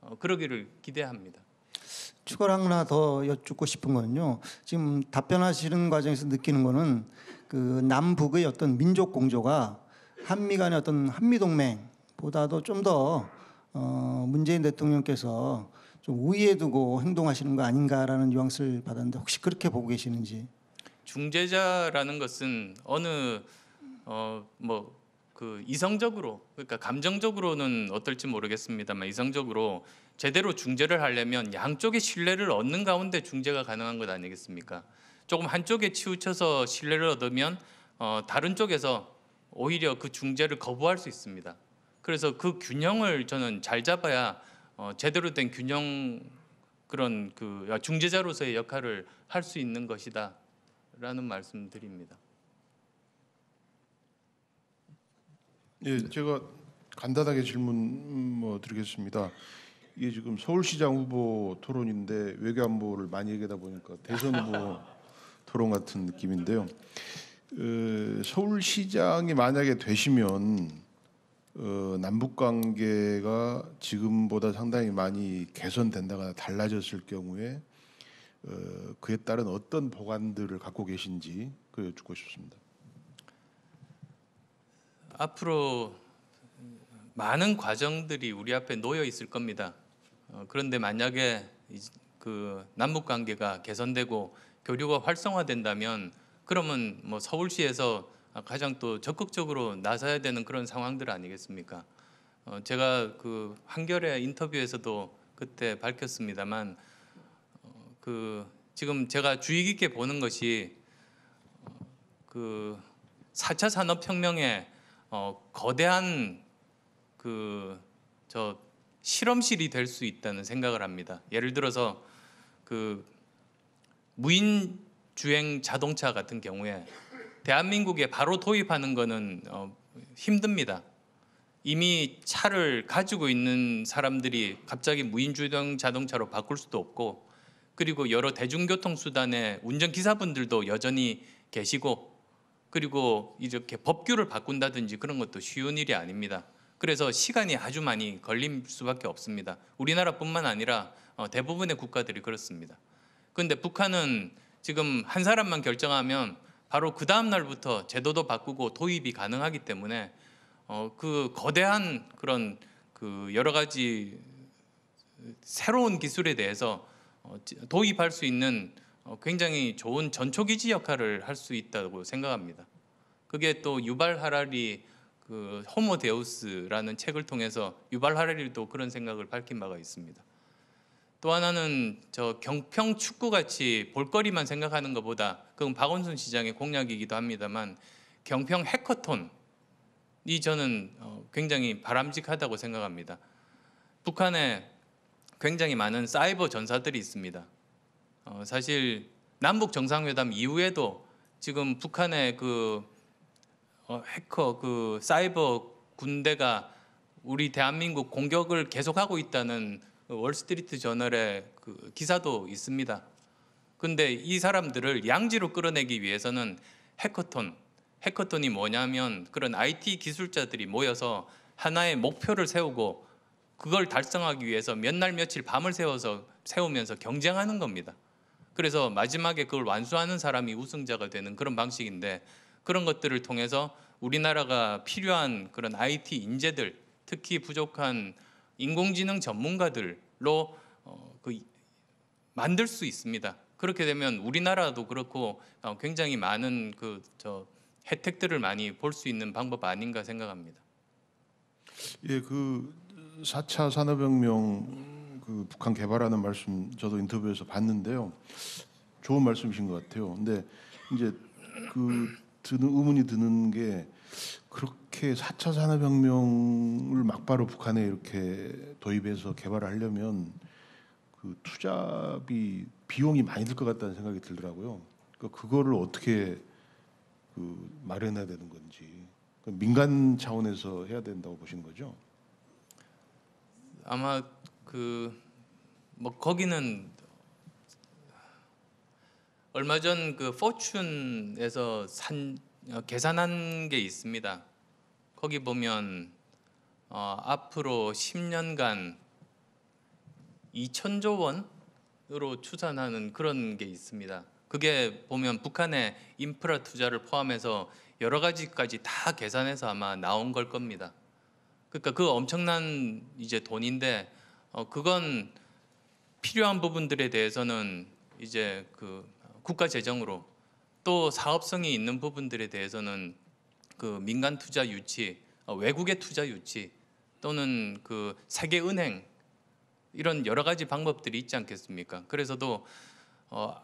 어, 그러기를 기대합니다. 추가로 하나 더 여쭙고 싶은 건요. 지금 답변하시는 과정에서 느끼는 거는 그 남북의 어떤 민족 공조가 한미 간의 어떤 한미 동맹보다도 좀더 어 문재인 대통령께서 좀 우위에 두고 행동하시는 거 아닌가라는 뉘앙스 받았는데 혹시 그렇게 보고 계시는지? 중재자라는 것은 어느 어뭐 그 이성적으로 그러니까 감정적으로는 어떨지 모르겠습니다만 이성적으로 제대로 중재를 하려면 양쪽의 신뢰를 얻는 가운데 중재가 가능한 것 아니겠습니까? 조금 한쪽에 치우쳐서 신뢰를 얻으면 어, 다른 쪽에서 오히려 그 중재를 거부할 수 있습니다. 그래서 그 균형을 저는 잘 잡아야 어, 제대로 된 균형 그런 그 중재자로서의 역할을 할 수 있는 것이다라는 말씀드립니다. 예, 제가 간단하게 질문 음, 뭐 드리겠습니다. 이게 지금 서울시장 후보 토론인데 외교안보를 많이 얘기하다 보니까 대선 후보 토론 같은 느낌인데요. 어, 서울시장이 만약에 되시면 어, 남북 관계가 지금보다 상당히 많이 개선된다거나 달라졌을 경우에 어, 그에 따른 어떤 보관들을 갖고 계신지 그 여쭙고 싶습니다. 앞으로 많은 과정들이 우리 앞에 놓여 있을 겁니다. 어, 그런데 만약에 그 남북 관계가 개선되고 교류가 활성화된다면 그러면 뭐 서울시에서 가장 또 적극적으로 나서야 되는 그런 상황들 아니겠습니까? 어, 제가 그 한결의 인터뷰에서도 그때 밝혔습니다만 어, 그 지금 제가 주의 깊게 보는 것이 그 4차 산업혁명의 어, 거대한 그 저 실험실이 될 수 있다는 생각을 합니다. 예를 들어서 그 무인 주행 자동차 같은 경우에 대한민국에 바로 도입하는 거는 어, 힘듭니다. 이미 차를 가지고 있는 사람들이 갑자기 무인주행 자동차로 바꿀 수도 없고 그리고 여러 대중교통 수단의 운전 기사분들도 여전히 계시고 그리고 이렇게 법규를 바꾼다든지 그런 것도 쉬운 일이 아닙니다. 그래서 시간이 아주 많이 걸릴 수밖에 없습니다. 우리나라뿐만 아니라 어, 대부분의 국가들이 그렇습니다. 그런데 북한은 지금 한 사람만 결정하면 바로 그 다음 날부터 제도도 바꾸고 도입이 가능하기 때문에 어, 그 거대한 그런 그 여러 가지 새로운 기술에 대해서 어, 도입할 수 있는 어, 굉장히 좋은 전초기지 역할을 할 수 있다고 생각합니다. 그게 또 유발 하라리 그 호모 데우스라는 책을 통해서 유발 하라리도 그런 생각을 밝힌 바가 있습니다. 또 하나는 저 경평 축구 같이 볼거리만 생각하는 것보다 그건 박원순 시장의 공약이기도 합니다만 경평 해커톤이 저는 어, 굉장히 바람직하다고 생각합니다. 북한에 굉장히 많은 사이버 전사들이 있습니다. 어, 사실 남북 정상회담 이후에도 지금 북한의 그 어, 해커 그 사이버 군대가 우리 대한민국 공격을 계속하고 있다는 월스트리트 저널의 그 기사도 있습니다. 근데 이 사람들을 양지로 끌어내기 위해서는 해커톤, 해커톤이 뭐냐면 그런 IT 기술자들이 모여서 하나의 목표를 세우고 그걸 달성하기 위해서 몇 날 며칠 밤을 세워서 세우면서 경쟁하는 겁니다. 그래서 마지막에 그걸 완수하는 사람이 우승자가 되는 그런 방식인데 그런 것들을 통해서 우리나라가 필요한 그런 IT 인재들 특히 부족한 인공지능 전문가들로 어, 그 만들 수 있습니다. 그렇게 되면 우리나라도 그렇고 어, 굉장히 많은 그 저 혜택들을 많이 볼 수 있는 방법 아닌가 생각합니다. 예, 그 4차 산업혁명 그 북한 개발하는 말씀 저도 인터뷰에서 봤는데요. 좋은 말씀이신 것 같아요. 근데 이제 그 드는 의문이 드는 게 그렇게 4차 산업혁명을 막바로 북한에 이렇게 도입해서 개발을 하려면 그 투자비 비용이 많이 들 것 같다는 생각이 들더라고요. 그러니까 그거를 어떻게 그 마련해야 되는 건지 그러니까 민간 차원에서 해야 된다고 보신 거죠? 아마 그뭐 거기는 얼마 전 그 포춘에서 산 어, 계산한 게 있습니다. 거기 보면 어, 앞으로 10년간 2천조 원으로 추산하는 그런 게 있습니다. 그게 보면 북한의 인프라 투자를 포함해서 여러 가지까지 다 계산해서 아마 나온 걸 겁니다. 그러니까 그 엄청난 이제 돈인데 어, 그건 필요한 부분들에 대해서는 이제 그 국가 재정으로 또 사업성이 있는 부분들에 대해서는 그 민간 투자 유치, 어, 외국의 투자 유치 또는 그 세계 은행 이런 여러 가지 방법들이 있지 않겠습니까? 그래서도 어,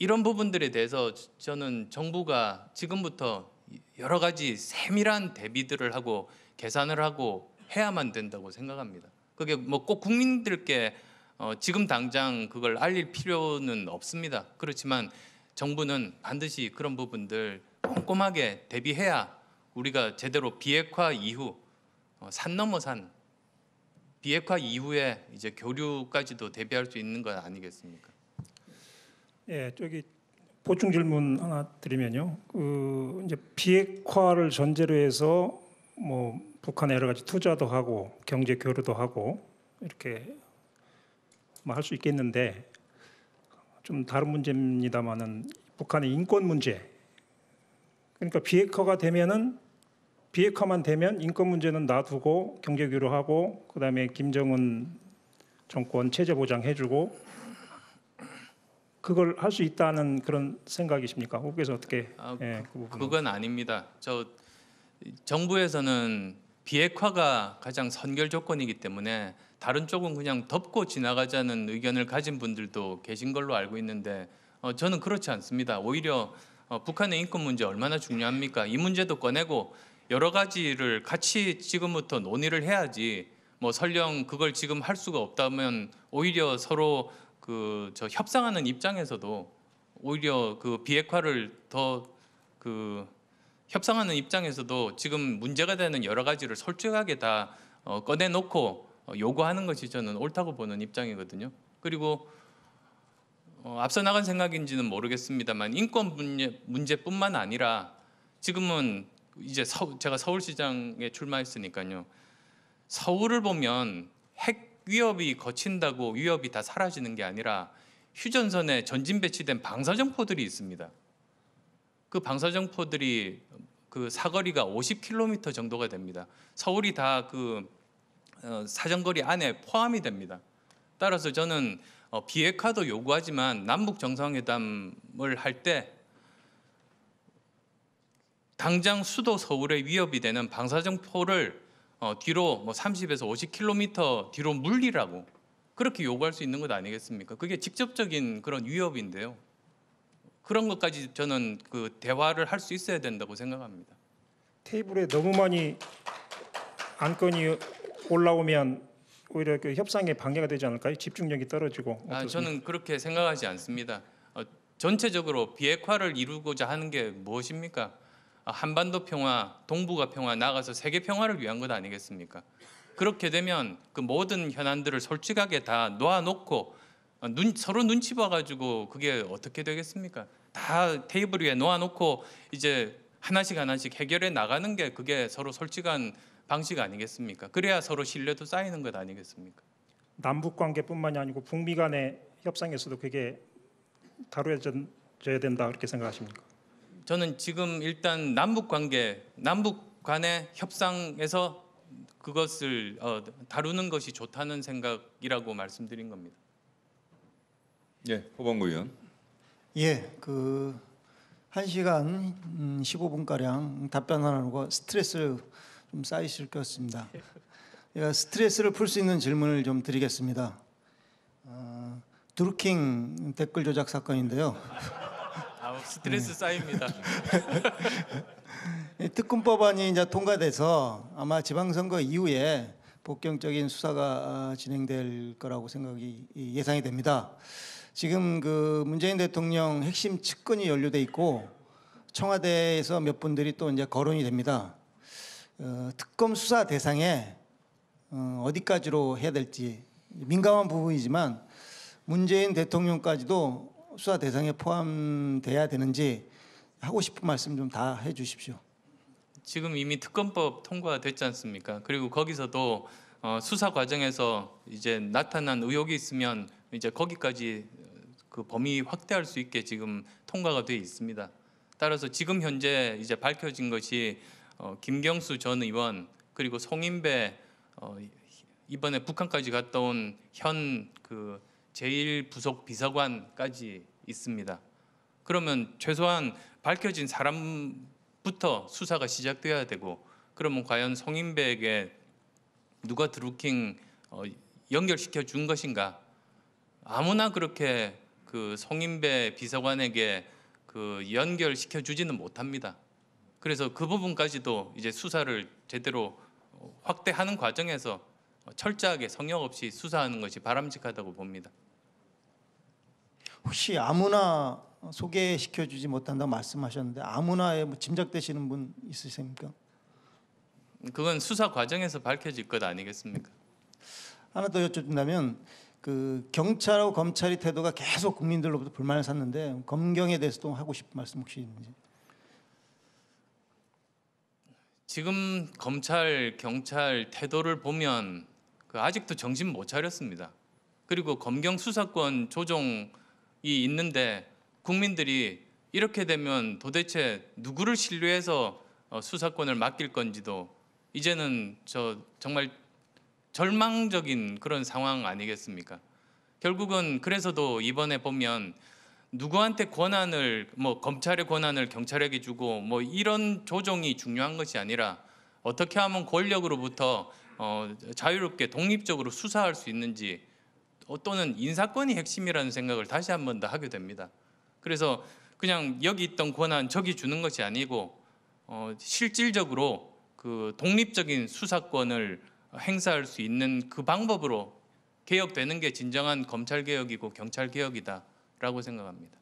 이런 부분들에 대해서 저는 정부가 지금부터 여러 가지 세밀한 대비들을 하고 계산을 하고 해야만 된다고 생각합니다. 그게 뭐 꼭 국민들께 어, 지금 당장 그걸 알릴 필요는 없습니다. 그렇지만 정부는 반드시 그런 부분들 꼼꼼하게 대비해야 우리가 제대로 비핵화 이후 어, 산 넘어 산 비핵화 이후에 이제 교류까지도 대비할 수 있는 것 아니겠습니까? 예, 저기 보충 질문 하나 드리면요. 그 이제 비핵화를 전제로 해서 뭐 북한에 여러 가지 투자도 하고 경제 교류도 하고 이렇게 뭐할수 있겠는데 좀 다른 문제입니다만은 북한의 인권 문제 그러니까 비핵화가 되면은 비핵화만 되면 인권 문제는 놔두고 경제 교류하고 그다음에 김정은 정권 체제 보장해주고 그걸 할 수 있다는 그런 생각이십니까? 혹께서 어떻게? 아, 예, 그, 그 건 아닙니다. 저 정부에서는 비핵화가 가장 선결 조건이기 때문에 다른 쪽은 그냥 덮고 지나가자는 의견을 가진 분들도 계신 걸로 알고 있는데 어, 저는 그렇지 않습니다. 오히려 어, 북한의 인권 문제 얼마나 중요합니까? 이 문제도 꺼내고 여러 가지를 같이 지금부터 논의를 해야지 뭐 설령 그걸 지금 할 수가 없다면 오히려 서로 그 저 협상하는 입장에서도 오히려 그 비핵화를 더그 협상하는 입장에서도 지금 문제가 되는 여러 가지를 솔직하게 다 어, 꺼내놓고 어, 요구하는 것이 저는 옳다고 보는 입장이거든요. 그리고 어, 앞서 나간 생각인지는 모르겠습니다만 인권 문제, 뿐만 아니라 지금은 이제 서, 제가 서울시장에 출마했으니까요. 서울을 보면 핵 위협이 거친다고 위협이 다 사라지는 게 아니라 휴전선에 전진 배치된 방사정포들이 있습니다. 그 방사정포들이 그 사거리가 50km 정도가 됩니다. 서울이 다그 어, 사정거리 안에 포함이 됩니다. 따라서 저는 어, 비핵화도 요구하지만 남북 정상회담을 할 때 당장 수도 서울에 위협이 되는 방사정포를 어, 뒤로 뭐 30에서 50km 뒤로 물리라고 그렇게 요구할 수 있는 것 아니겠습니까? 그게 직접적인 그런 위협인데요. 그런 것까지 저는 그 대화를 할 수 있어야 된다고 생각합니다. 테이블에 너무 많이 안건이 올라오면 오히려 그 협상에 방해가 되지 않을까요? 집중력이 떨어지고. 아, 저는 그렇게 생각하지 않습니다. 어, 전체적으로 비핵화를 이루고자 하는 게 무엇입니까? 아, 한반도 평화, 동북아 평화, 나가서 세계 평화를 위한 것 아니겠습니까? 그렇게 되면 그 모든 현안들을 솔직하게 다 놓아놓고 어, 눈, 서로 눈치 봐가지고 그게 어떻게 되겠습니까? 다 테이블 위에 놓아놓고 이제 하나씩 하나씩 해결해 나가는 게 그게 서로 솔직한 방식 아니겠습니까? 그래야 서로 신뢰도 쌓이는 것 아니겠습니까? 남북 관계뿐만이 아니고 북미 간의 협상에서도 그게 다루어져야 된다 그렇게 생각하십니까? 저는 지금 일단 남북 관계, 남북 간의 협상에서 그것을 어, 다루는 것이 좋다는 생각이라고 말씀드린 겁니다. 예, 호방구 의원. 예, 그 1시간 15분가량 음, 답변하라고 스트레스를 좀 쌓이실 것 같습니다. 제가 예, 스트레스를 풀 수 있는 질문을 좀 드리겠습니다. 어, 드루킹 댓글 조작 사건인데요. 아, 스트레스 네. 쌓입니다. 특검법안이 이제 통과돼서 아마 지방선거 이후에 본격적인 수사가 아, 진행될 거라고 생각이 예상이 됩니다. 지금 그 문재인 대통령 핵심 측근이 연루돼 있고 청와대에서 몇 분들이 또 이제 거론이 됩니다. 어, 특검 수사 대상에 어, 어디까지로 해야 될지 민감한 부분이지만 문재인 대통령까지도 수사 대상에 포함돼야 되는지 하고 싶은 말씀 좀 다 해주십시오. 지금 이미 특검법 통과됐지 않습니까? 그리고 거기서도 어, 수사 과정에서 이제 나타난 의혹이 있으면 이제 거기까지 그 범위 확대할 수 있게 지금 통과가 돼 있습니다. 따라서 지금 현재 이제 밝혀진 것이 어, 김경수 전 의원 그리고 송인배 어, 이번에 북한까지 갔다 온현그 제1부속 비서관까지 있습니다. 그러면 최소한 밝혀진 사람부터 수사가 시작돼야 되고 그러면 과연 송인배에게 누가 드루킹 어, 연결시켜 준 것인가 아무나 그렇게 그 송인배 비서관에게 그 연결시켜 주지는 못합니다. 그래서 그 부분까지도 이제 수사를 제대로 확대하는 과정에서 철저하게 성역 없이 수사하는 것이 바람직하다고 봅니다. 혹시 아무나 소개시켜 주지 못한다고 말씀하셨는데 아무나에 뭐 짐작되시는 분 있으십니까? 그건 수사 과정에서 밝혀질 것 아니겠습니까? 하나 더 여쭙는다면 그 경찰하고 검찰의 태도가 계속 국민들로부터 불만을 샀는데 검경에 대해서도 하고 싶은 말씀 혹시 있는지? 지금 검찰 경찰 태도를 보면 그 아직도 정신 못 차렸습니다. 그리고 검경 수사권 조정이 있는데 국민들이 이렇게 되면 도대체 누구를 신뢰해서 어, 수사권을 맡길 건지도 이제는 저 정말 절망적인 그런 상황 아니겠습니까? 결국은 그래서도 이번에 보면 누구한테 권한을 뭐 검찰의 권한을 경찰에게 주고 뭐 이런 조정이 중요한 것이 아니라 어떻게 하면 권력으로부터 어, 자유롭게 독립적으로 수사할 수 있는지 또는 인사권이 핵심이라는 생각을 다시 한 번 더 하게 됩니다. 그래서 그냥 여기 있던 권한 저기 주는 것이 아니고 어, 실질적으로 그 독립적인 수사권을 행사할 수 있는 그 방법으로 개혁되는 게 진정한 검찰 개혁이고 경찰 개혁이다라고 생각합니다.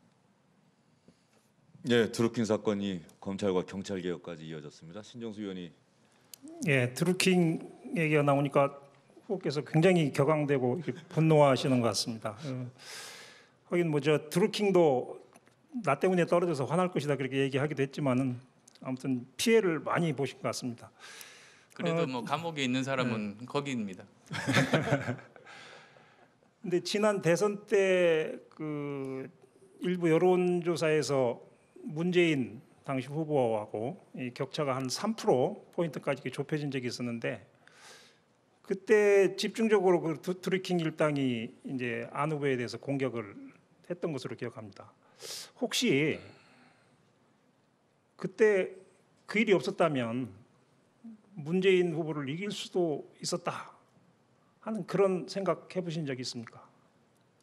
네, 드루킹 사건이 검찰과 경찰 개혁까지 이어졌습니다. 신정수 의원이 예, 드루킹 얘기가 나오니까 후보께서 굉장히 격앙되고 분노하시는 것 같습니다. 예. 하긴 뭐저 드루킹도 나 때문에 떨어져서 화날 것이다 그렇게 얘기하기도 했지만은 아무튼 피해를 많이 보신 것 같습니다. 그래도 어, 뭐 감옥에 있는 사람은 네. 거기입니다. 근데 지난 대선 때 그 일부 여론조사에서 문재인 당시 후보하고 이 격차가 한 3% 포인트까지 좁혀진 적이 있었는데 그때 집중적으로 그 드루킹 일당이 이제 안 후보에 대해서 공격을 했던 것으로 기억합니다. 혹시 그때 그 일이 없었다면 문재인 후보를 이길 수도 있었다 하는 그런 생각 해보신 적 있습니까?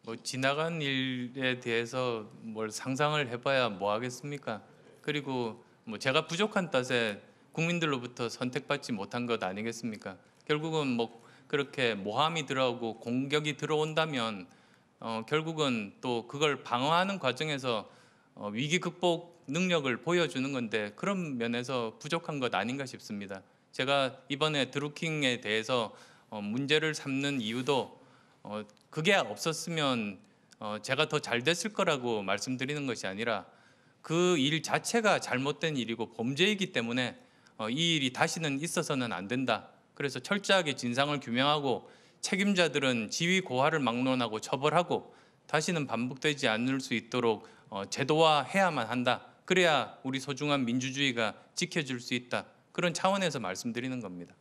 뭐 지나간 일에 대해서 뭘 상상을 해봐야 뭐 하겠습니까? 그리고 뭐 제가 부족한 탓에 국민들로부터 선택받지 못한 것 아니겠습니까? 결국은 뭐 그렇게 모함이 들어오고 공격이 들어온다면 어 결국은 또 그걸 방어하는 과정에서 어 위기 극복 능력을 보여주는 건데 그런 면에서 부족한 것 아닌가 싶습니다. 제가 이번에 드루킹에 대해서 어, 문제를 삼는 이유도 어, 그게 없었으면 어, 제가 더 잘 됐을 거라고 말씀드리는 것이 아니라 그 일 자체가 잘못된 일이고 범죄이기 때문에 어, 이 일이 다시는 있어서는 안 된다. 그래서 철저하게 진상을 규명하고 책임자들은 지위 고하를 막론하고 처벌하고 다시는 반복되지 않을 수 있도록 어, 제도화해야만 한다. 그래야 우리 소중한 민주주의가 지켜질 수 있다. 그런 차원에서 말씀드리는 겁니다.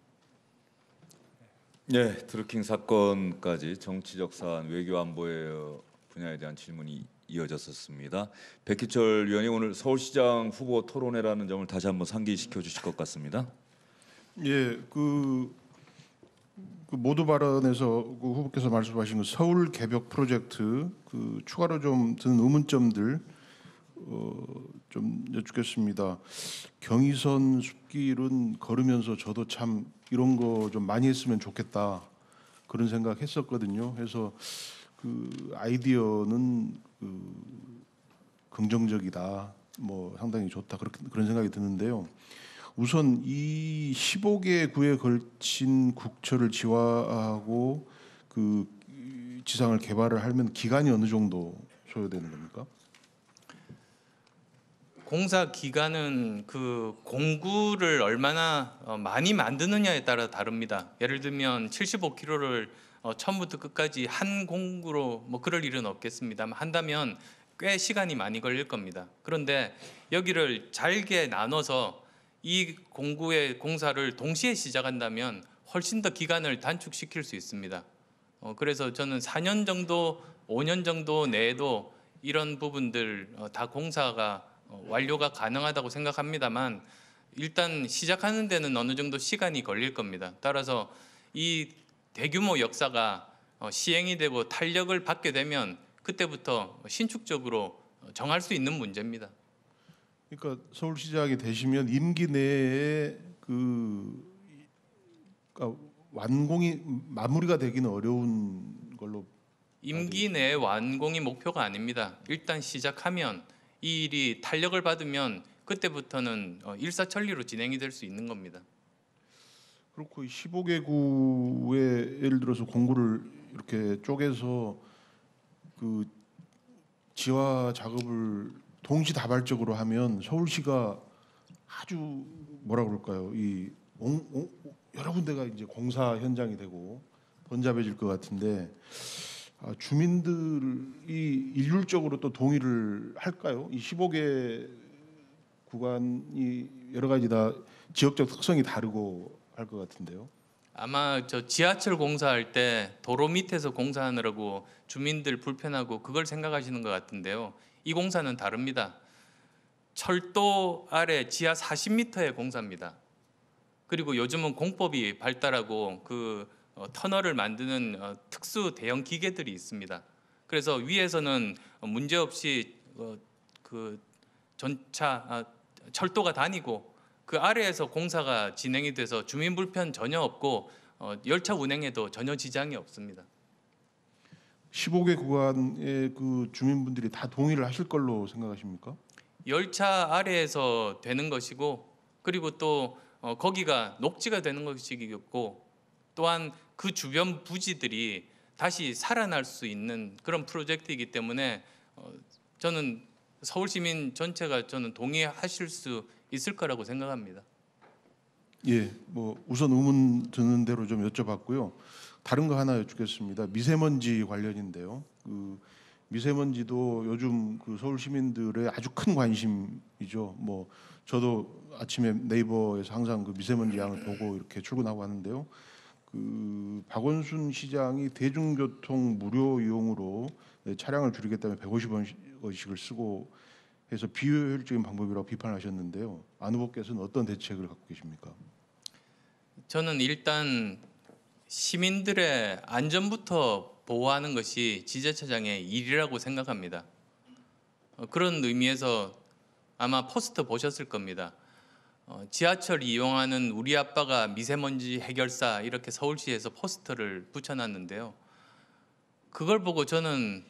네, 드루킹 사건까지 정치적 사안, 외교 안보의 분야에 대한 질문이 이어졌었습니다. 백희철 위원님 오늘 서울시장 후보 토론회라는 점을 다시 한번 상기시켜 주실 것 같습니다. 예, 그, 그 모두 발언에서 그 후보께서 말씀하신 그 서울 개벽 프로젝트 그 추가로 좀드 의문점들 어, 좀 여쭙겠습니다. 경의선 숲길은 걸으면서 저도 참 이런 거 좀 많이 했으면 좋겠다 그런 생각 했었거든요. 그래서 그 아이디어는 그 긍정적이다, 뭐 상당히 좋다 그렇게, 그런 생각이 드는데요. 우선 이 15개 구에 걸친 국철을 지화하고 그 지상을 개발을 하면 기간이 어느 정도 소요되는 겁니까? 공사 기간은 그 공구를 얼마나 어, 많이 만드느냐에 따라 다릅니다. 예를 들면 75kg를 어, 처음부터 끝까지 한 공구로 뭐 그럴 일은 없겠습니다만 한다면 꽤 시간이 많이 걸릴 겁니다. 그런데 여기를 잘게 나눠서 이 공구의 공사를 동시에 시작한다면 훨씬 더 기간을 단축시킬 수 있습니다. 어, 그래서 저는 4년 정도, 5년 정도 내에도 이런 부분들 다 공사가 어, 완료가 가능하다고 생각합니다만 일단 시작하는 데는 어느 정도 시간이 걸릴 겁니다. 따라서 이 대규모 역사가 어, 시행이 되고 탄력을 받게 되면 그때부터 신축적으로 어, 정할 수 있는 문제입니다. 그러니까 서울시장이 되시면 임기 내에 그 그러니까 완공이 마무리가 되기는 어려운 걸로 임기 내 완공이 목표가 아닙니다. 일단 시작하면 이 일이 탄력을 받으면 그때부터는 어, 일사천리로 진행이 될 수 있는 겁니다. 그렇고 15개국에 예를 들어서 공구를 이렇게 쪼개서 그 지화 작업을 동시다발적으로 하면 서울시가 아주 뭐라 그럴까요? 이 옹, 옹, 여러 군데가 이제 공사 현장이 되고 번잡해질 것 같은데 아, 주민들이 일률적으로 또 동의를 할까요? 이 15개 구간이 여러 가지 다 지역적 특성이 다르고 할 것 같은데요. 아마 저 지하철 공사할 때 도로 밑에서 공사하느라고 주민들 불편하고 그걸 생각하시는 것 같은데요. 이 공사는 다릅니다. 철도 아래 지하 40m의 공사입니다. 그리고 요즘은 공법이 발달하고 그 어, 터널을 만드는 어, 특수 대형 기계들이 있습니다. 그래서 위에서는 문제 없이 어, 그 전차 아, 철도가 다니고 그 아래에서 공사가 진행이 돼서 주민 불편 전혀 없고 열차 운행에도 전혀 지장이 없습니다. 15개 구간의 그 주민분들이 다 동의를 하실 걸로 생각하십니까? 열차 아래에서 되는 것이고 그리고 또 거기가 녹지가 되는 것이고 또한 그 주변 부지들이 다시 살아날 수 있는 그런 프로젝트이기 때문에 어, 저는 서울 시민 전체가 저는 동의하실 수 있을 거라고 생각합니다. 예, 뭐 우선 의문 드는 대로 좀 여쭤봤고요. 다른 거 하나 여쭙겠습니다. 미세먼지 관련인데요. 그 미세먼지도 요즘 그 서울 시민들의 아주 큰 관심이죠. 뭐 저도 아침에 네이버에서 항상 그 미세먼지 양을 보고 이렇게 출근하고 하는데요. 그 박원순 시장이 대중교통 무료 이용으로 차량을 줄이겠다며 150원씩을 쓰고 해서 비효율적인 방법이라고 비판하셨는데요. 안 후보께서는 어떤 대책을 갖고 계십니까? 저는 일단 시민들의 안전부터 보호하는 것이 지자체장의 일이라고 생각합니다. 어, 그런 의미에서 아마 포스터 보셨을 겁니다. 어, 지하철 이용하는 우리 아빠가 미세먼지 해결사 이렇게 서울시에서 포스터를 붙여놨는데요. 그걸 보고 저는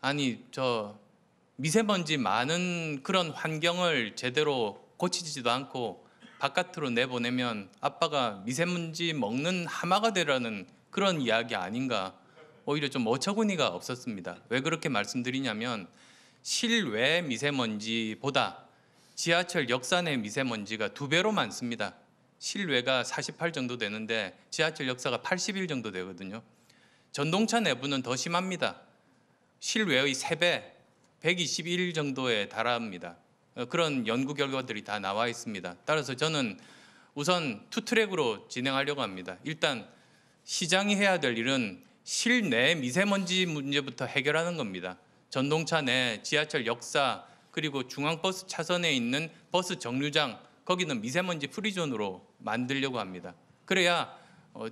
아니 저 미세먼지 많은 그런 환경을 제대로 고치지도 않고 바깥으로 내보내면 아빠가 미세먼지 먹는 하마가 되라는 그런 이야기 아닌가 오히려 좀 어처구니가 없었습니다. 왜 그렇게 말씀드리냐면 실외 미세먼지보다 지하철 역사내 미세먼지가 두 배로 많습니다. 실외가 48 정도 되는데 지하철 역사가 81 정도 되거든요. 전동차 내부는 더 심합니다. 실외의 3배, 121 정도에 달합니다. 어, 그런 연구 결과들이 다 나와 있습니다. 따라서 저는 우선 투트랙으로 진행하려고 합니다. 일단 시장이 해야 될 일은 실내 미세먼지 문제부터 해결하는 겁니다. 전동차 내 지하철 역사 그리고 중앙버스 차선에 있는 버스 정류장 거기는 미세먼지 프리존으로 만들려고 합니다. 그래야 어,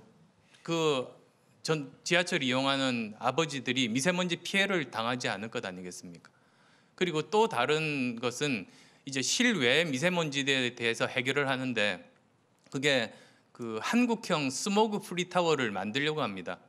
그전 지하철 이용하는 아버지들이 미세먼지 피해를 당하지 않을 것 아니겠습니까? 그리고 또 다른 것은 이제 실외 미세먼지에 대해서 해결을 하는데 그게 그 한국형 스모그 프리 타워를 만들려고 합니다.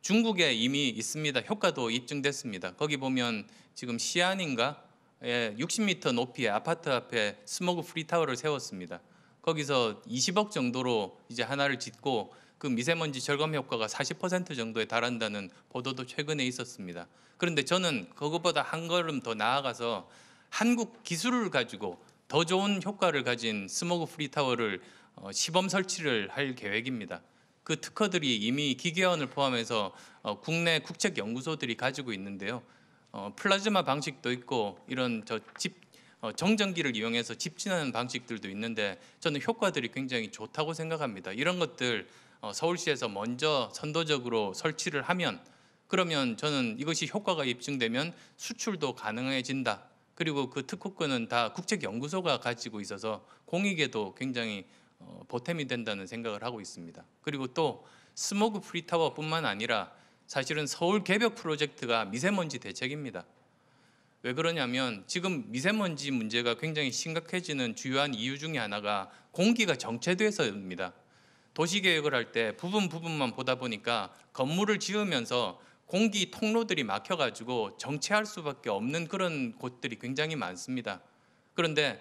중국에 이미 있습니다. 효과도 입증됐습니다. 거기 보면 지금 시안인가 60m 예, 높이의 아파트 앞에 스모그 프리 타워를 세웠습니다. 거기서 20억 정도로 이제 하나를 짓고 그 미세먼지 절감 효과가 40% 정도에 달한다는 보도도 최근에 있었습니다. 그런데 저는 그것보다 한 걸음 더 나아가서 한국 기술을 가지고 더 좋은 효과를 가진 스모그 프리 타워를 어, 시범 설치를 할 계획입니다. 그 특허들이 이미 기계원을 포함해서 어, 국내 국책 연구소들이 가지고 있는데요. 어, 플라즈마 방식도 있고 이런 저집 어, 정전기를 이용해서 집진하는 방식들도 있는데 저는 효과들이 굉장히 좋다고 생각합니다. 이런 것들 어, 서울시에서 먼저 선도적으로 설치를 하면 그러면 저는 이것이 효과가 입증되면 수출도 가능해진다. 그리고 그 특허권은 다 국책연구소가 가지고 있어서 공익에도 굉장히 어, 보탬이 된다는 생각을 하고 있습니다. 그리고 또 스모그 프리 타워뿐만 아니라 사실은 서울 개벽 프로젝트가 미세먼지 대책입니다. 왜 그러냐면 지금 미세먼지 문제가 굉장히 심각해지는 주요한 이유 중에 하나가 공기가 정체돼서입니다. 도시 계획을 할 때 부분 부분만 보다 보니까 건물을 지으면서 공기 통로들이 막혀 가지고 정체할 수밖에 없는 그런 곳들이 굉장히 많습니다. 그런데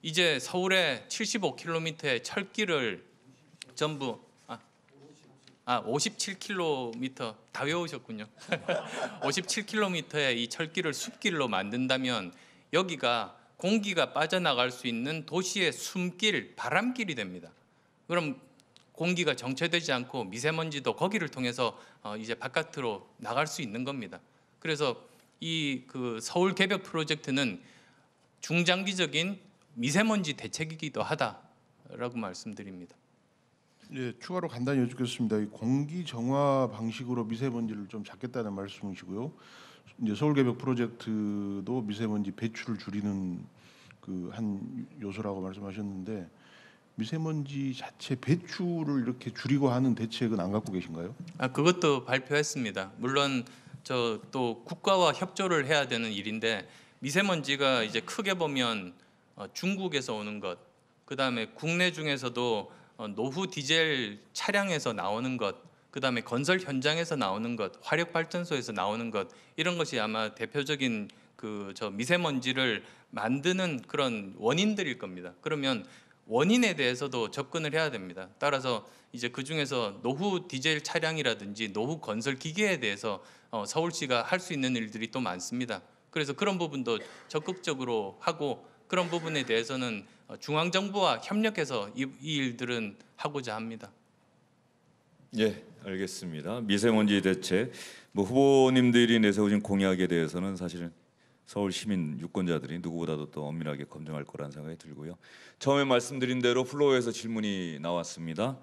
이제 서울의 75km의 철길을 전부 아 57km 다 외우셨군요. 57km의 이 철길을 숲길로 만든다면 여기가 공기가 빠져나갈 수 있는 도시의 숨길, 바람길이 됩니다. 그럼 공기가 정체되지 않고 미세먼지도 거기를 통해서 어, 이제 바깥으로 나갈 수 있는 겁니다. 그래서 이 그 서울 개벽 프로젝트는 중장기적인 미세먼지 대책이기도 하다라고 말씀드립니다. 네, 추가로 간단히 여쭙겠습니다. 공기 정화 방식으로 미세먼지를 좀 잡겠다는 말씀이시고요. 이제 서울 개벽 프로젝트도 미세먼지 배출을 줄이는 그 한 요소라고 말씀하셨는데 미세먼지 자체 배출을 이렇게 줄이고 하는 대책은 안 갖고 계신가요? 아 그것도 발표했습니다. 물론 저 또 국가와 협조를 해야 되는 일인데 미세먼지가 이제 크게 보면 어, 중국에서 오는 것, 그 다음에 국내 중에서도 어, 노후 디젤 차량에서 나오는 것, 그 다음에 건설 현장에서 나오는 것, 화력 발전소에서 나오는 것 이런 것이 아마 대표적인 그 저 미세먼지를 만드는 그런 원인들일 겁니다. 그러면 원인에 대해서도 접근을 해야 됩니다. 따라서 이제 그 중에서 노후 디젤 차량이라든지 노후 건설 기계에 대해서 어, 서울시가 할 수 있는 일들이 또 많습니다. 그래서 그런 부분도 적극적으로 하고 그런 부분에 대해서는 어, 중앙정부와 협력해서 이, 이 일들은 하고자 합니다. 예, 알겠습니다. 미세먼지 대책, 뭐 후보님들이 내세우신 공약에 대해서는 사실은 서울 시민 유권자들이 누구보다도 또 엄밀하게 검증할 거라 생각이 들고요. 처음에 말씀드린 대로 플로어에서 질문이 나왔습니다.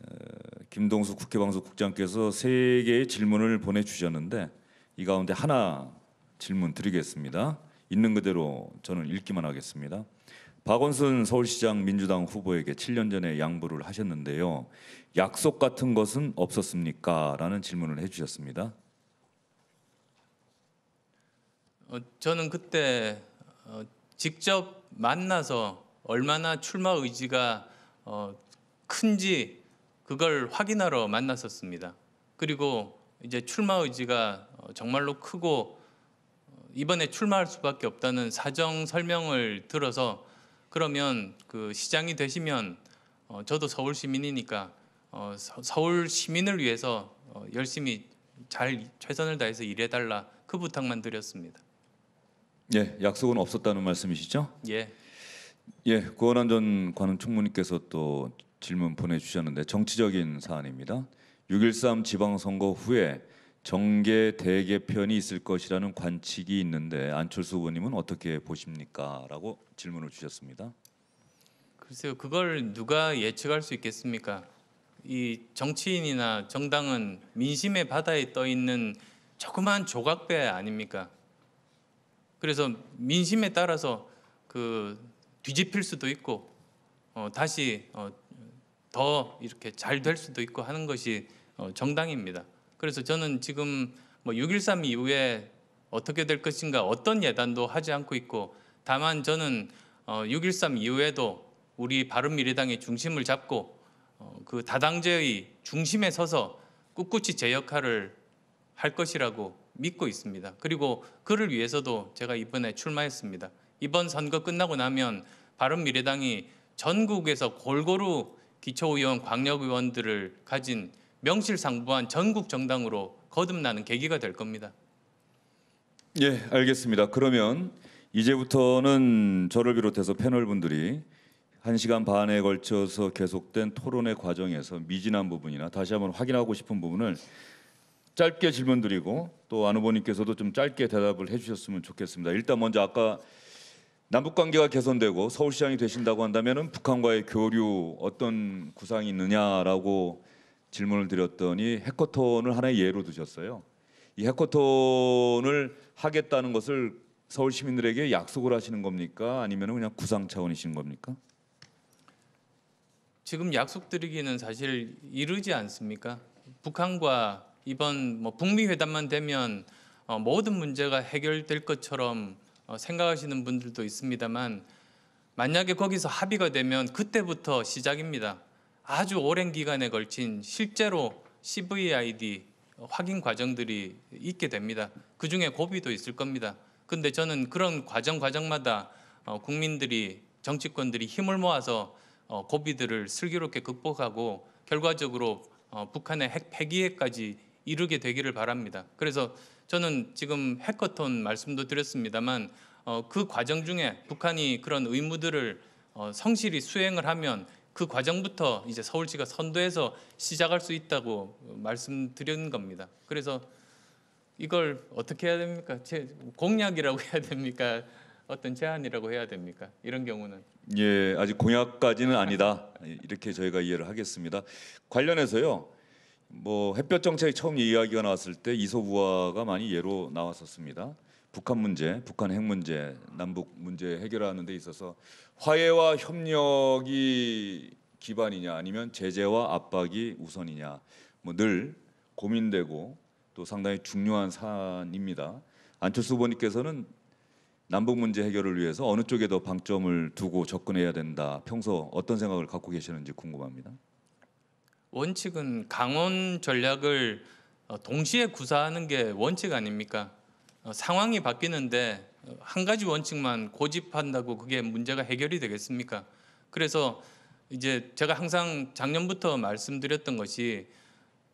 어, 김동수 국회방송국장께서 세 개의 질문을 보내주셨는데 이 가운데 하나 질문 드리겠습니다. 있는 그대로 저는 읽기만 하겠습니다. 박원순 서울시장 민주당 후보에게 7년 전에 양보를 하셨는데요. 약속 같은 것은 없었습니까? 라는 질문을 해주셨습니다. 어, 저는 그때 어, 직접 만나서 얼마나 출마 의지가 어, 큰지 그걸 확인하러 만났었습니다. 그리고 이제 출마 의지가 어, 정말로 크고 어, 이번에 출마할 수밖에 없다는 사정 설명을 들어서 그러면 그 시장이 되시면 어, 저도 서울 시민이니까 어, 서울 시민을 위해서 어, 열심히 잘 최선을 다해서 일해달라 그 부탁만 드렸습니다. 예, 약속은 없었다는 말씀이시죠? 예. 예, 구원한 전 관훈 총무님께서 또 질문 보내주셨는데 정치적인 사안입니다. 6.13 지방선거 후에 정계 대개편이 있을 것이라는 관측이 있는데 안철수 의원님은 어떻게 보십니까?라고 질문을 주셨습니다. 글쎄요, 그걸 누가 예측할 수 있겠습니까? 이 정치인이나 정당은 민심의 바다에 떠 있는 조그만 조각배 아닙니까? 그래서 민심에 따라서 그 뒤집힐 수도 있고 어, 다시 어, 더 이렇게 잘 될 수도 있고 하는 것이 어, 정당입니다. 그래서 저는 지금 뭐6.13 이후에 어떻게 될 것인가 어떤 예단도 하지 않고 있고 다만 저는 6.13 어, 이후에도 우리 바른미래당의 중심을 잡고 어, 그 다당제의 중심에 서서 꿋꿋이 제 역할을 할 것이라고 믿고 있습니다. 그리고 그를 위해서도 제가 이번에 출마했습니다. 이번 선거 끝나고 나면 바른미래당이 전국에서 골고루 기초의원, 광역의원들을 가진 명실상부한 전국 정당으로 거듭나는 계기가 될 겁니다. 예, 알겠습니다. 그러면 이제부터는 저를 비롯해서 패널 분들이 한 시간 반에 걸쳐서 계속된 토론의 과정에서 미진한 부분이나 다시 한번 확인하고 싶은 부분을 짧게 질문드리고 또 안 후보님께서도 좀 짧게 대답을 해주셨으면 좋겠습니다. 일단 먼저 아까 남북 관계가 개선되고 서울시장이 되신다고 한다면 북한과의 교류 어떤 구상이 있느냐라고 질문을 드렸더니 해커톤을 하나의 예로 두셨어요. 이 해커톤을 하겠다는 것을 서울 시민들에게 약속을 하시는 겁니까? 아니면 그냥 구상 차원이신 겁니까? 지금 약속드리기는 사실 이르지 않습니까? 북한과 이번 뭐 북미 회담만 되면 어, 모든 문제가 해결될 것처럼 어, 생각하시는 분들도 있습니다만 만약에 거기서 합의가 되면 그때부터 시작입니다. 아주 오랜 기간에 걸친 실제로 CVID 확인 과정들이 있게 됩니다. 그 중에 고비도 있을 겁니다. 근데 저는 그런 과정 과정마다 어, 국민들이 정치권들이 힘을 모아서 어, 고비들을 슬기롭게 극복하고 결과적으로 어, 북한의 핵 폐기에까지 이르게 되기를 바랍니다. 그래서 저는 지금 해커톤 말씀도 드렸습니다만 그 과정 중에 북한이 그런 의무들을 성실히 수행을 하면 그 과정부터 이제 서울시가 선도해서 시작할 수 있다고 말씀드리는 겁니다. 그래서 이걸 어떻게 해야 됩니까? 제 공약이라고 해야 됩니까? 어떤 제안이라고 해야 됩니까? 이런 경우는 예 아직 공약까지는 아니다 이렇게 저희가 이해를 하겠습니다. 관련해서요 뭐 햇볕 정책 처음 이야기가 나왔을 때 이소부화가 많이 예로 나왔었습니다. 북한 문제, 북한 핵 문제, 남북 문제 해결하는 데 있어서 화해와 협력이 기반이냐 아니면 제재와 압박이 우선이냐 뭐 늘 고민되고 또 상당히 중요한 사안입니다. 안철수 후보님께서는 남북 문제 해결을 위해서 어느 쪽에 더 방점을 두고 접근해야 된다. 평소 어떤 생각을 갖고 계시는지 궁금합니다. 원칙은 강원 전략을 어, 동시에 구사하는 게 원칙 아닙니까? 어, 상황이 바뀌는데 한 가지 원칙만 고집한다고 그게 문제가 해결이 되겠습니까? 그래서 이제 제가 항상 작년부터 말씀드렸던 것이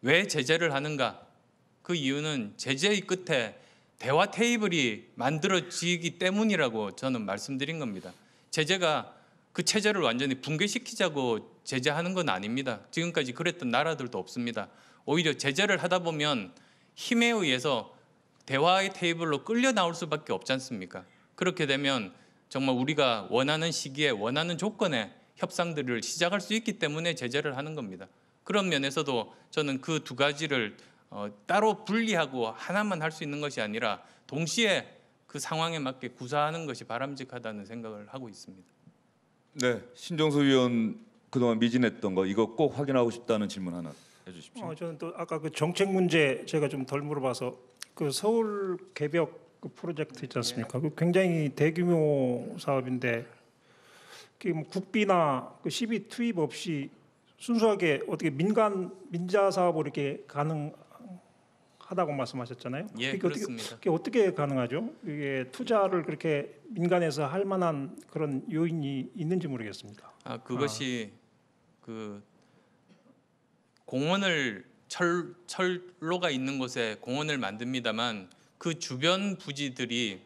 왜 제재를 하는가? 그 이유는 제재의 끝에 대화 테이블이 만들어지기 때문이라고 저는 말씀드린 겁니다. 제재가 그 체제를 완전히 붕괴시키자고 제재하는 건 아닙니다. 지금까지 그랬던 나라들도 없습니다. 오히려 제재를 하다 보면 힘에 의해서 대화의 테이블로 끌려 나올 수밖에 없지 않습니까? 그렇게 되면 정말 우리가 원하는 시기에 원하는 조건에 협상들을 시작할 수 있기 때문에 제재를 하는 겁니다. 그런 면에서도 저는 그 두 가지를 어, 따로 분리하고 하나만 할 수 있는 것이 아니라 동시에 그 상황에 맞게 구사하는 것이 바람직하다는 생각을 하고 있습니다. 네, 신정수 위원 그동안 미진했던 거 이거 꼭 확인하고 싶다는 질문 하나 해주십시오. 어, 저는 또 아까 그 정책 문제 제가 좀 덜 물어봐서 그 서울 개벽 그 프로젝트 있지 않습니까? 그 굉장히 대규모 사업인데 지 뭐 국비나 그 시비 투입 없이 순수하게 어떻게 민간 민자 사업으로 이렇게 가능하다고 말씀하셨잖아요. 예, 그게 그렇습니다. 어떻게, 그게 어떻게 가능하죠? 이게 투자를 그렇게 민간에서 할 만한 그런 요인이 있는지 모르겠습니다. 아 그것이 아. 그 공원을 철, 철로가 있는 곳에 공원을 만듭니다만 그 주변 부지들이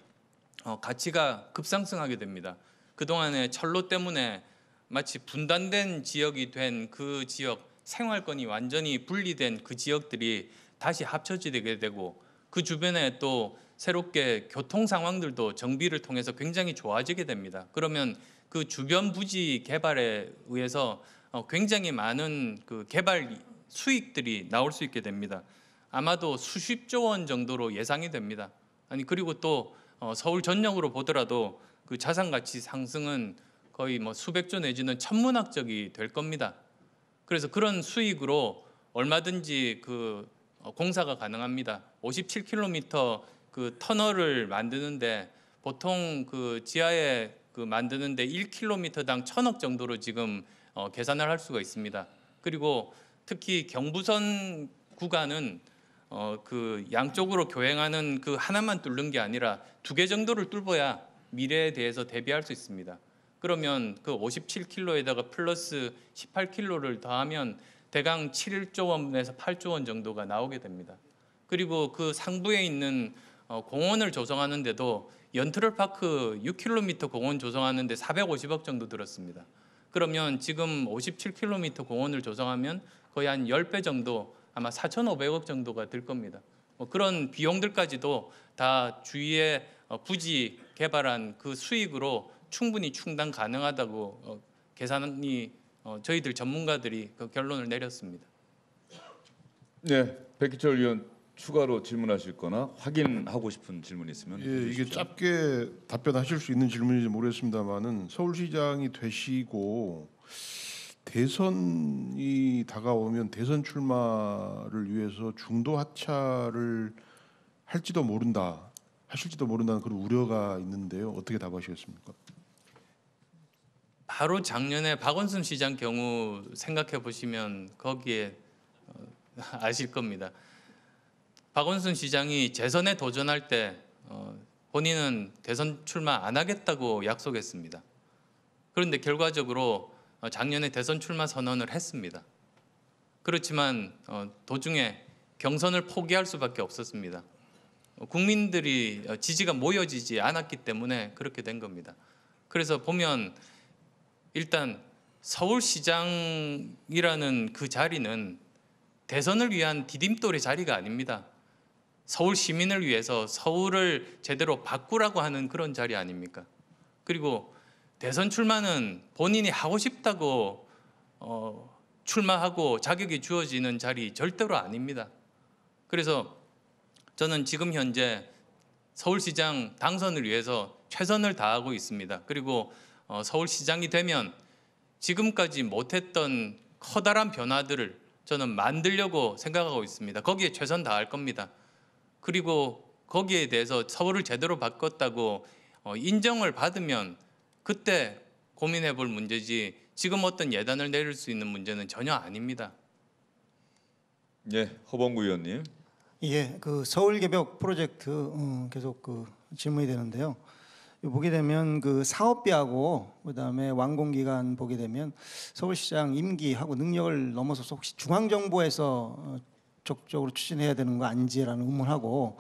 어, 가치가 급상승하게 됩니다. 그동안에 철로 때문에 마치 분단된 지역이 된 그 지역 생활권이 완전히 분리된 그 지역들이 다시 합쳐지게 되고 그 주변에 또 새롭게 교통 상황들도 정비를 통해서 굉장히 좋아지게 됩니다. 그러면 그 주변 부지 개발에 의해서 어, 굉장히 많은 그 개발 수익들이 나올 수 있게 됩니다. 아마도 수십조 원 정도로 예상이 됩니다. 아니 그리고 또 어, 서울 전역으로 보더라도 그 자산 가치 상승은 거의 뭐 수백조 내지는 천문학적이 될 겁니다. 그래서 그런 수익으로 얼마든지 그 어, 공사가 가능합니다. 57km 그 터널을 만드는데 보통 그 지하에 그 만드는데 1km당 천억 정도로 지금 어, 계산을 할 수가 있습니다. 그리고 특히 경부선 구간은 어, 그 양쪽으로 교행하는 그 하나만 뚫는 게 아니라 두 개 정도를 뚫어야 미래에 대해서 대비할 수 있습니다. 그러면 그 57km에다가 플러스 18km를 더하면 대강 7조 원에서 8조 원 정도가 나오게 됩니다. 그리고 그 상부에 있는 어, 공원을 조성하는데도 연트럴 파크 6km 공원 조성하는데 450억 정도 들었습니다. 그러면 지금 57km 공원을 조성하면 거의 한 10배 정도 아마 4,500억 정도가 들 겁니다. 뭐 그런 비용들까지도 다 주위에 부지 어, 개발한 그 수익으로 충분히 충당 가능하다고 어, 계산이 어, 저희들 전문가들이 그 결론을 내렸습니다. 네, 백기철 위원 추가로 질문하실 거나 확인하고 싶은 질문 있으면 예, 이게 짧게 답변하실 수 있는 질문인지 모르겠습니다만은 서울시장이 되시고 대선이 다가오면 대선 출마를 위해서 중도 하차를 할지도 모른다 하실지도 모른다는 그런 우려가 있는데요. 어떻게 답하시겠습니까? 바로 작년에 박원순 시장 경우 생각해 보시면 거기에 어, 아실 겁니다. 박원순 시장이 재선에 도전할 때 어, 본인은 대선 출마 안 하겠다고 약속했습니다. 그런데 결과적으로 어, 작년에 대선 출마 선언을 했습니다. 그렇지만 어, 도중에 경선을 포기할 수밖에 없었습니다. 어, 국민들이 지지가 모여지지 않았기 때문에 그렇게 된 겁니다. 그래서 보면 일단 서울시장이라는 그 자리는 대선을 위한 디딤돌의 자리가 아닙니다. 서울 시민을 위해서 서울을 제대로 바꾸라고 하는 그런 자리 아닙니까? 그리고 대선 출마는 본인이 하고 싶다고 어, 출마하고 자격이 주어지는 자리 절대로 아닙니다. 그래서 저는 지금 현재 서울시장 당선을 위해서 최선을 다하고 있습니다. 그리고 어, 서울시장이 되면 지금까지 못했던 커다란 변화들을 저는 만들려고 생각하고 있습니다. 거기에 최선 다할 겁니다. 그리고 거기에 대해서 서울을 제대로 바꿨다고 어, 인정을 받으면 그때 고민해 볼 문제지 지금 어떤 예단을 내릴 수 있는 문제는 전혀 아닙니다. 예, 허범구 의원님. 예, 그 서울 개벽 프로젝트 어, 계속 그 질문이 되는데요. 보게 되면 그 사업비하고 그다음에 완공 기간 보게 되면 서울시장 임기하고 능력을 넘어서서 혹시 중앙정부에서 어, 적극적으로 추진해야 되는 거 아닌지라는 의문하고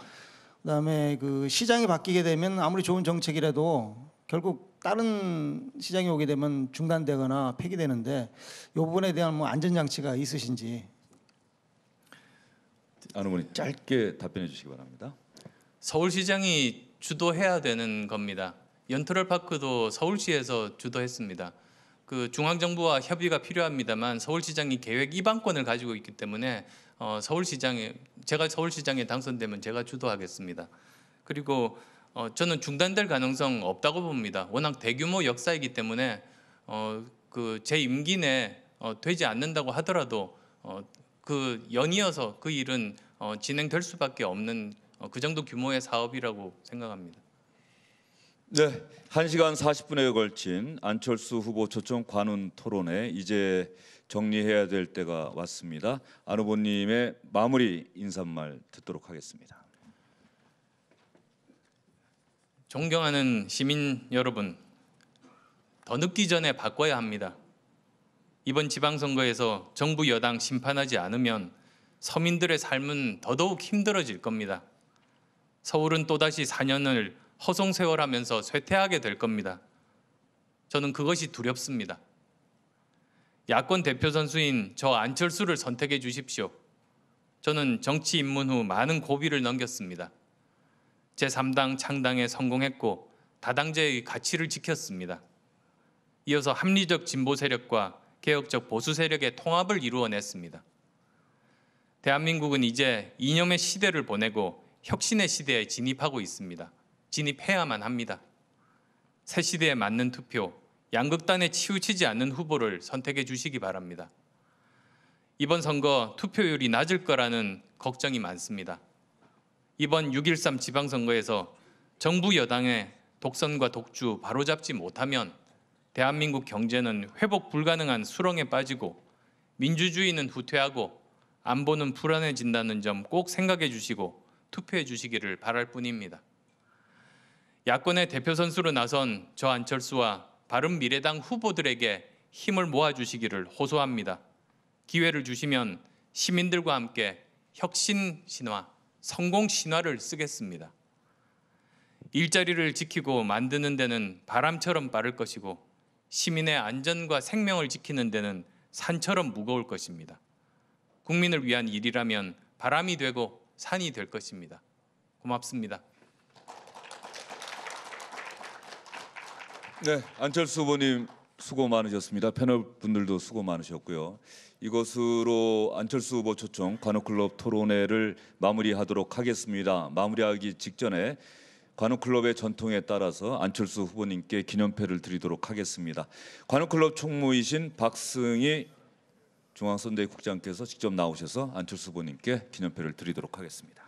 그다음에 그 시장이 바뀌게 되면 아무리 좋은 정책이라도 결국 다른 시장에 오게 되면 중단되거나 폐기되는데 이 부분에 대한 뭐 안전장치가 있으신지 아노모니 짧게 답변해 주시기 바랍니다. 서울시장이 주도해야 되는 겁니다. 연트럴 파크도 서울시에서 주도했습니다. 그 중앙정부와 협의가 필요합니다만 서울시장이 계획 입안권을 가지고 있기 때문에 어, 서울시장에 제가 서울시장에 당선되면 제가 주도하겠습니다. 그리고 어, 저는 중단될 가능성 없다고 봅니다. 워낙 대규모 역사이기 때문에 어, 그제 임기 내 어, 되지 않는다고 하더라도 어, 그 연이어서 그 일은 어, 진행될 수밖에 없는 어, 그 정도 규모의 사업이라고 생각합니다. 네, 1시간 40분에 걸친 안철수 후보 초청 관훈 토론회 이제 정리해야 될 때가 왔습니다. 안 후보님의 마무리 인사말 듣도록 하겠습니다. 존경하는 시민 여러분, 더 늦기 전에 바꿔야 합니다. 이번 지방선거에서 정부 여당 심판하지 않으면 서민들의 삶은 더더욱 힘들어질 겁니다. 서울은 또다시 4년을 허송세월하면서 쇠퇴하게 될 겁니다. 저는 그것이 두렵습니다. 야권 대표 선수인 저 안철수를 선택해 주십시오. 저는 정치 입문 후 많은 고비를 넘겼습니다. 제3당 창당에 성공했고 다당제의 가치를 지켰습니다. 이어서 합리적 진보 세력과 개혁적 보수 세력의 통합을 이루어냈습니다. 대한민국은 이제 이념의 시대를 보내고 혁신의 시대에 진입하고 있습니다. 진입해야만 합니다. 새 시대에 맞는 투표, 양극단에 치우치지 않는 후보를 선택해 주시기 바랍니다. 이번 선거 투표율이 낮을 거라는 걱정이 많습니다. 이번 6.13 지방선거에서 정부 여당의 독선과 독주 바로잡지 못하면 대한민국 경제는 회복 불가능한 수렁에 빠지고 민주주의는 후퇴하고 안보는 불안해진다는 점 꼭 생각해 주시고 투표해 주시기를 바랄 뿐입니다. 야권의 대표 선수로 나선 저 안철수와 바른미래당 후보들에게 힘을 모아 주시기를 호소합니다. 기회를 주시면 시민들과 함께 혁신 신화 성공 신화를 쓰겠습니다. 일자리를 지키고 만드는 데는 바람처럼 빠를 것이고 시민의 안전과 생명을 지키는 데는 산처럼 무거울 것입니다. 국민을 위한 일이라면 바람이 되고 산이 될 것입니다. 고맙습니다. 네, 안철수 후보님 수고 많으셨습니다. 패널 분들도 수고 많으셨고요. 이것으로 안철수 후보 초청 관우클럽 토론회를 마무리하도록 하겠습니다. 마무리하기 직전에 관우클럽의 전통에 따라서 안철수 후보님께 기념패를 드리도록 하겠습니다. 관우클럽 총무이신 박승희 중앙선대 국장께서 직접 나오셔서 안철수 후보님께 기념패를 드리도록 하겠습니다.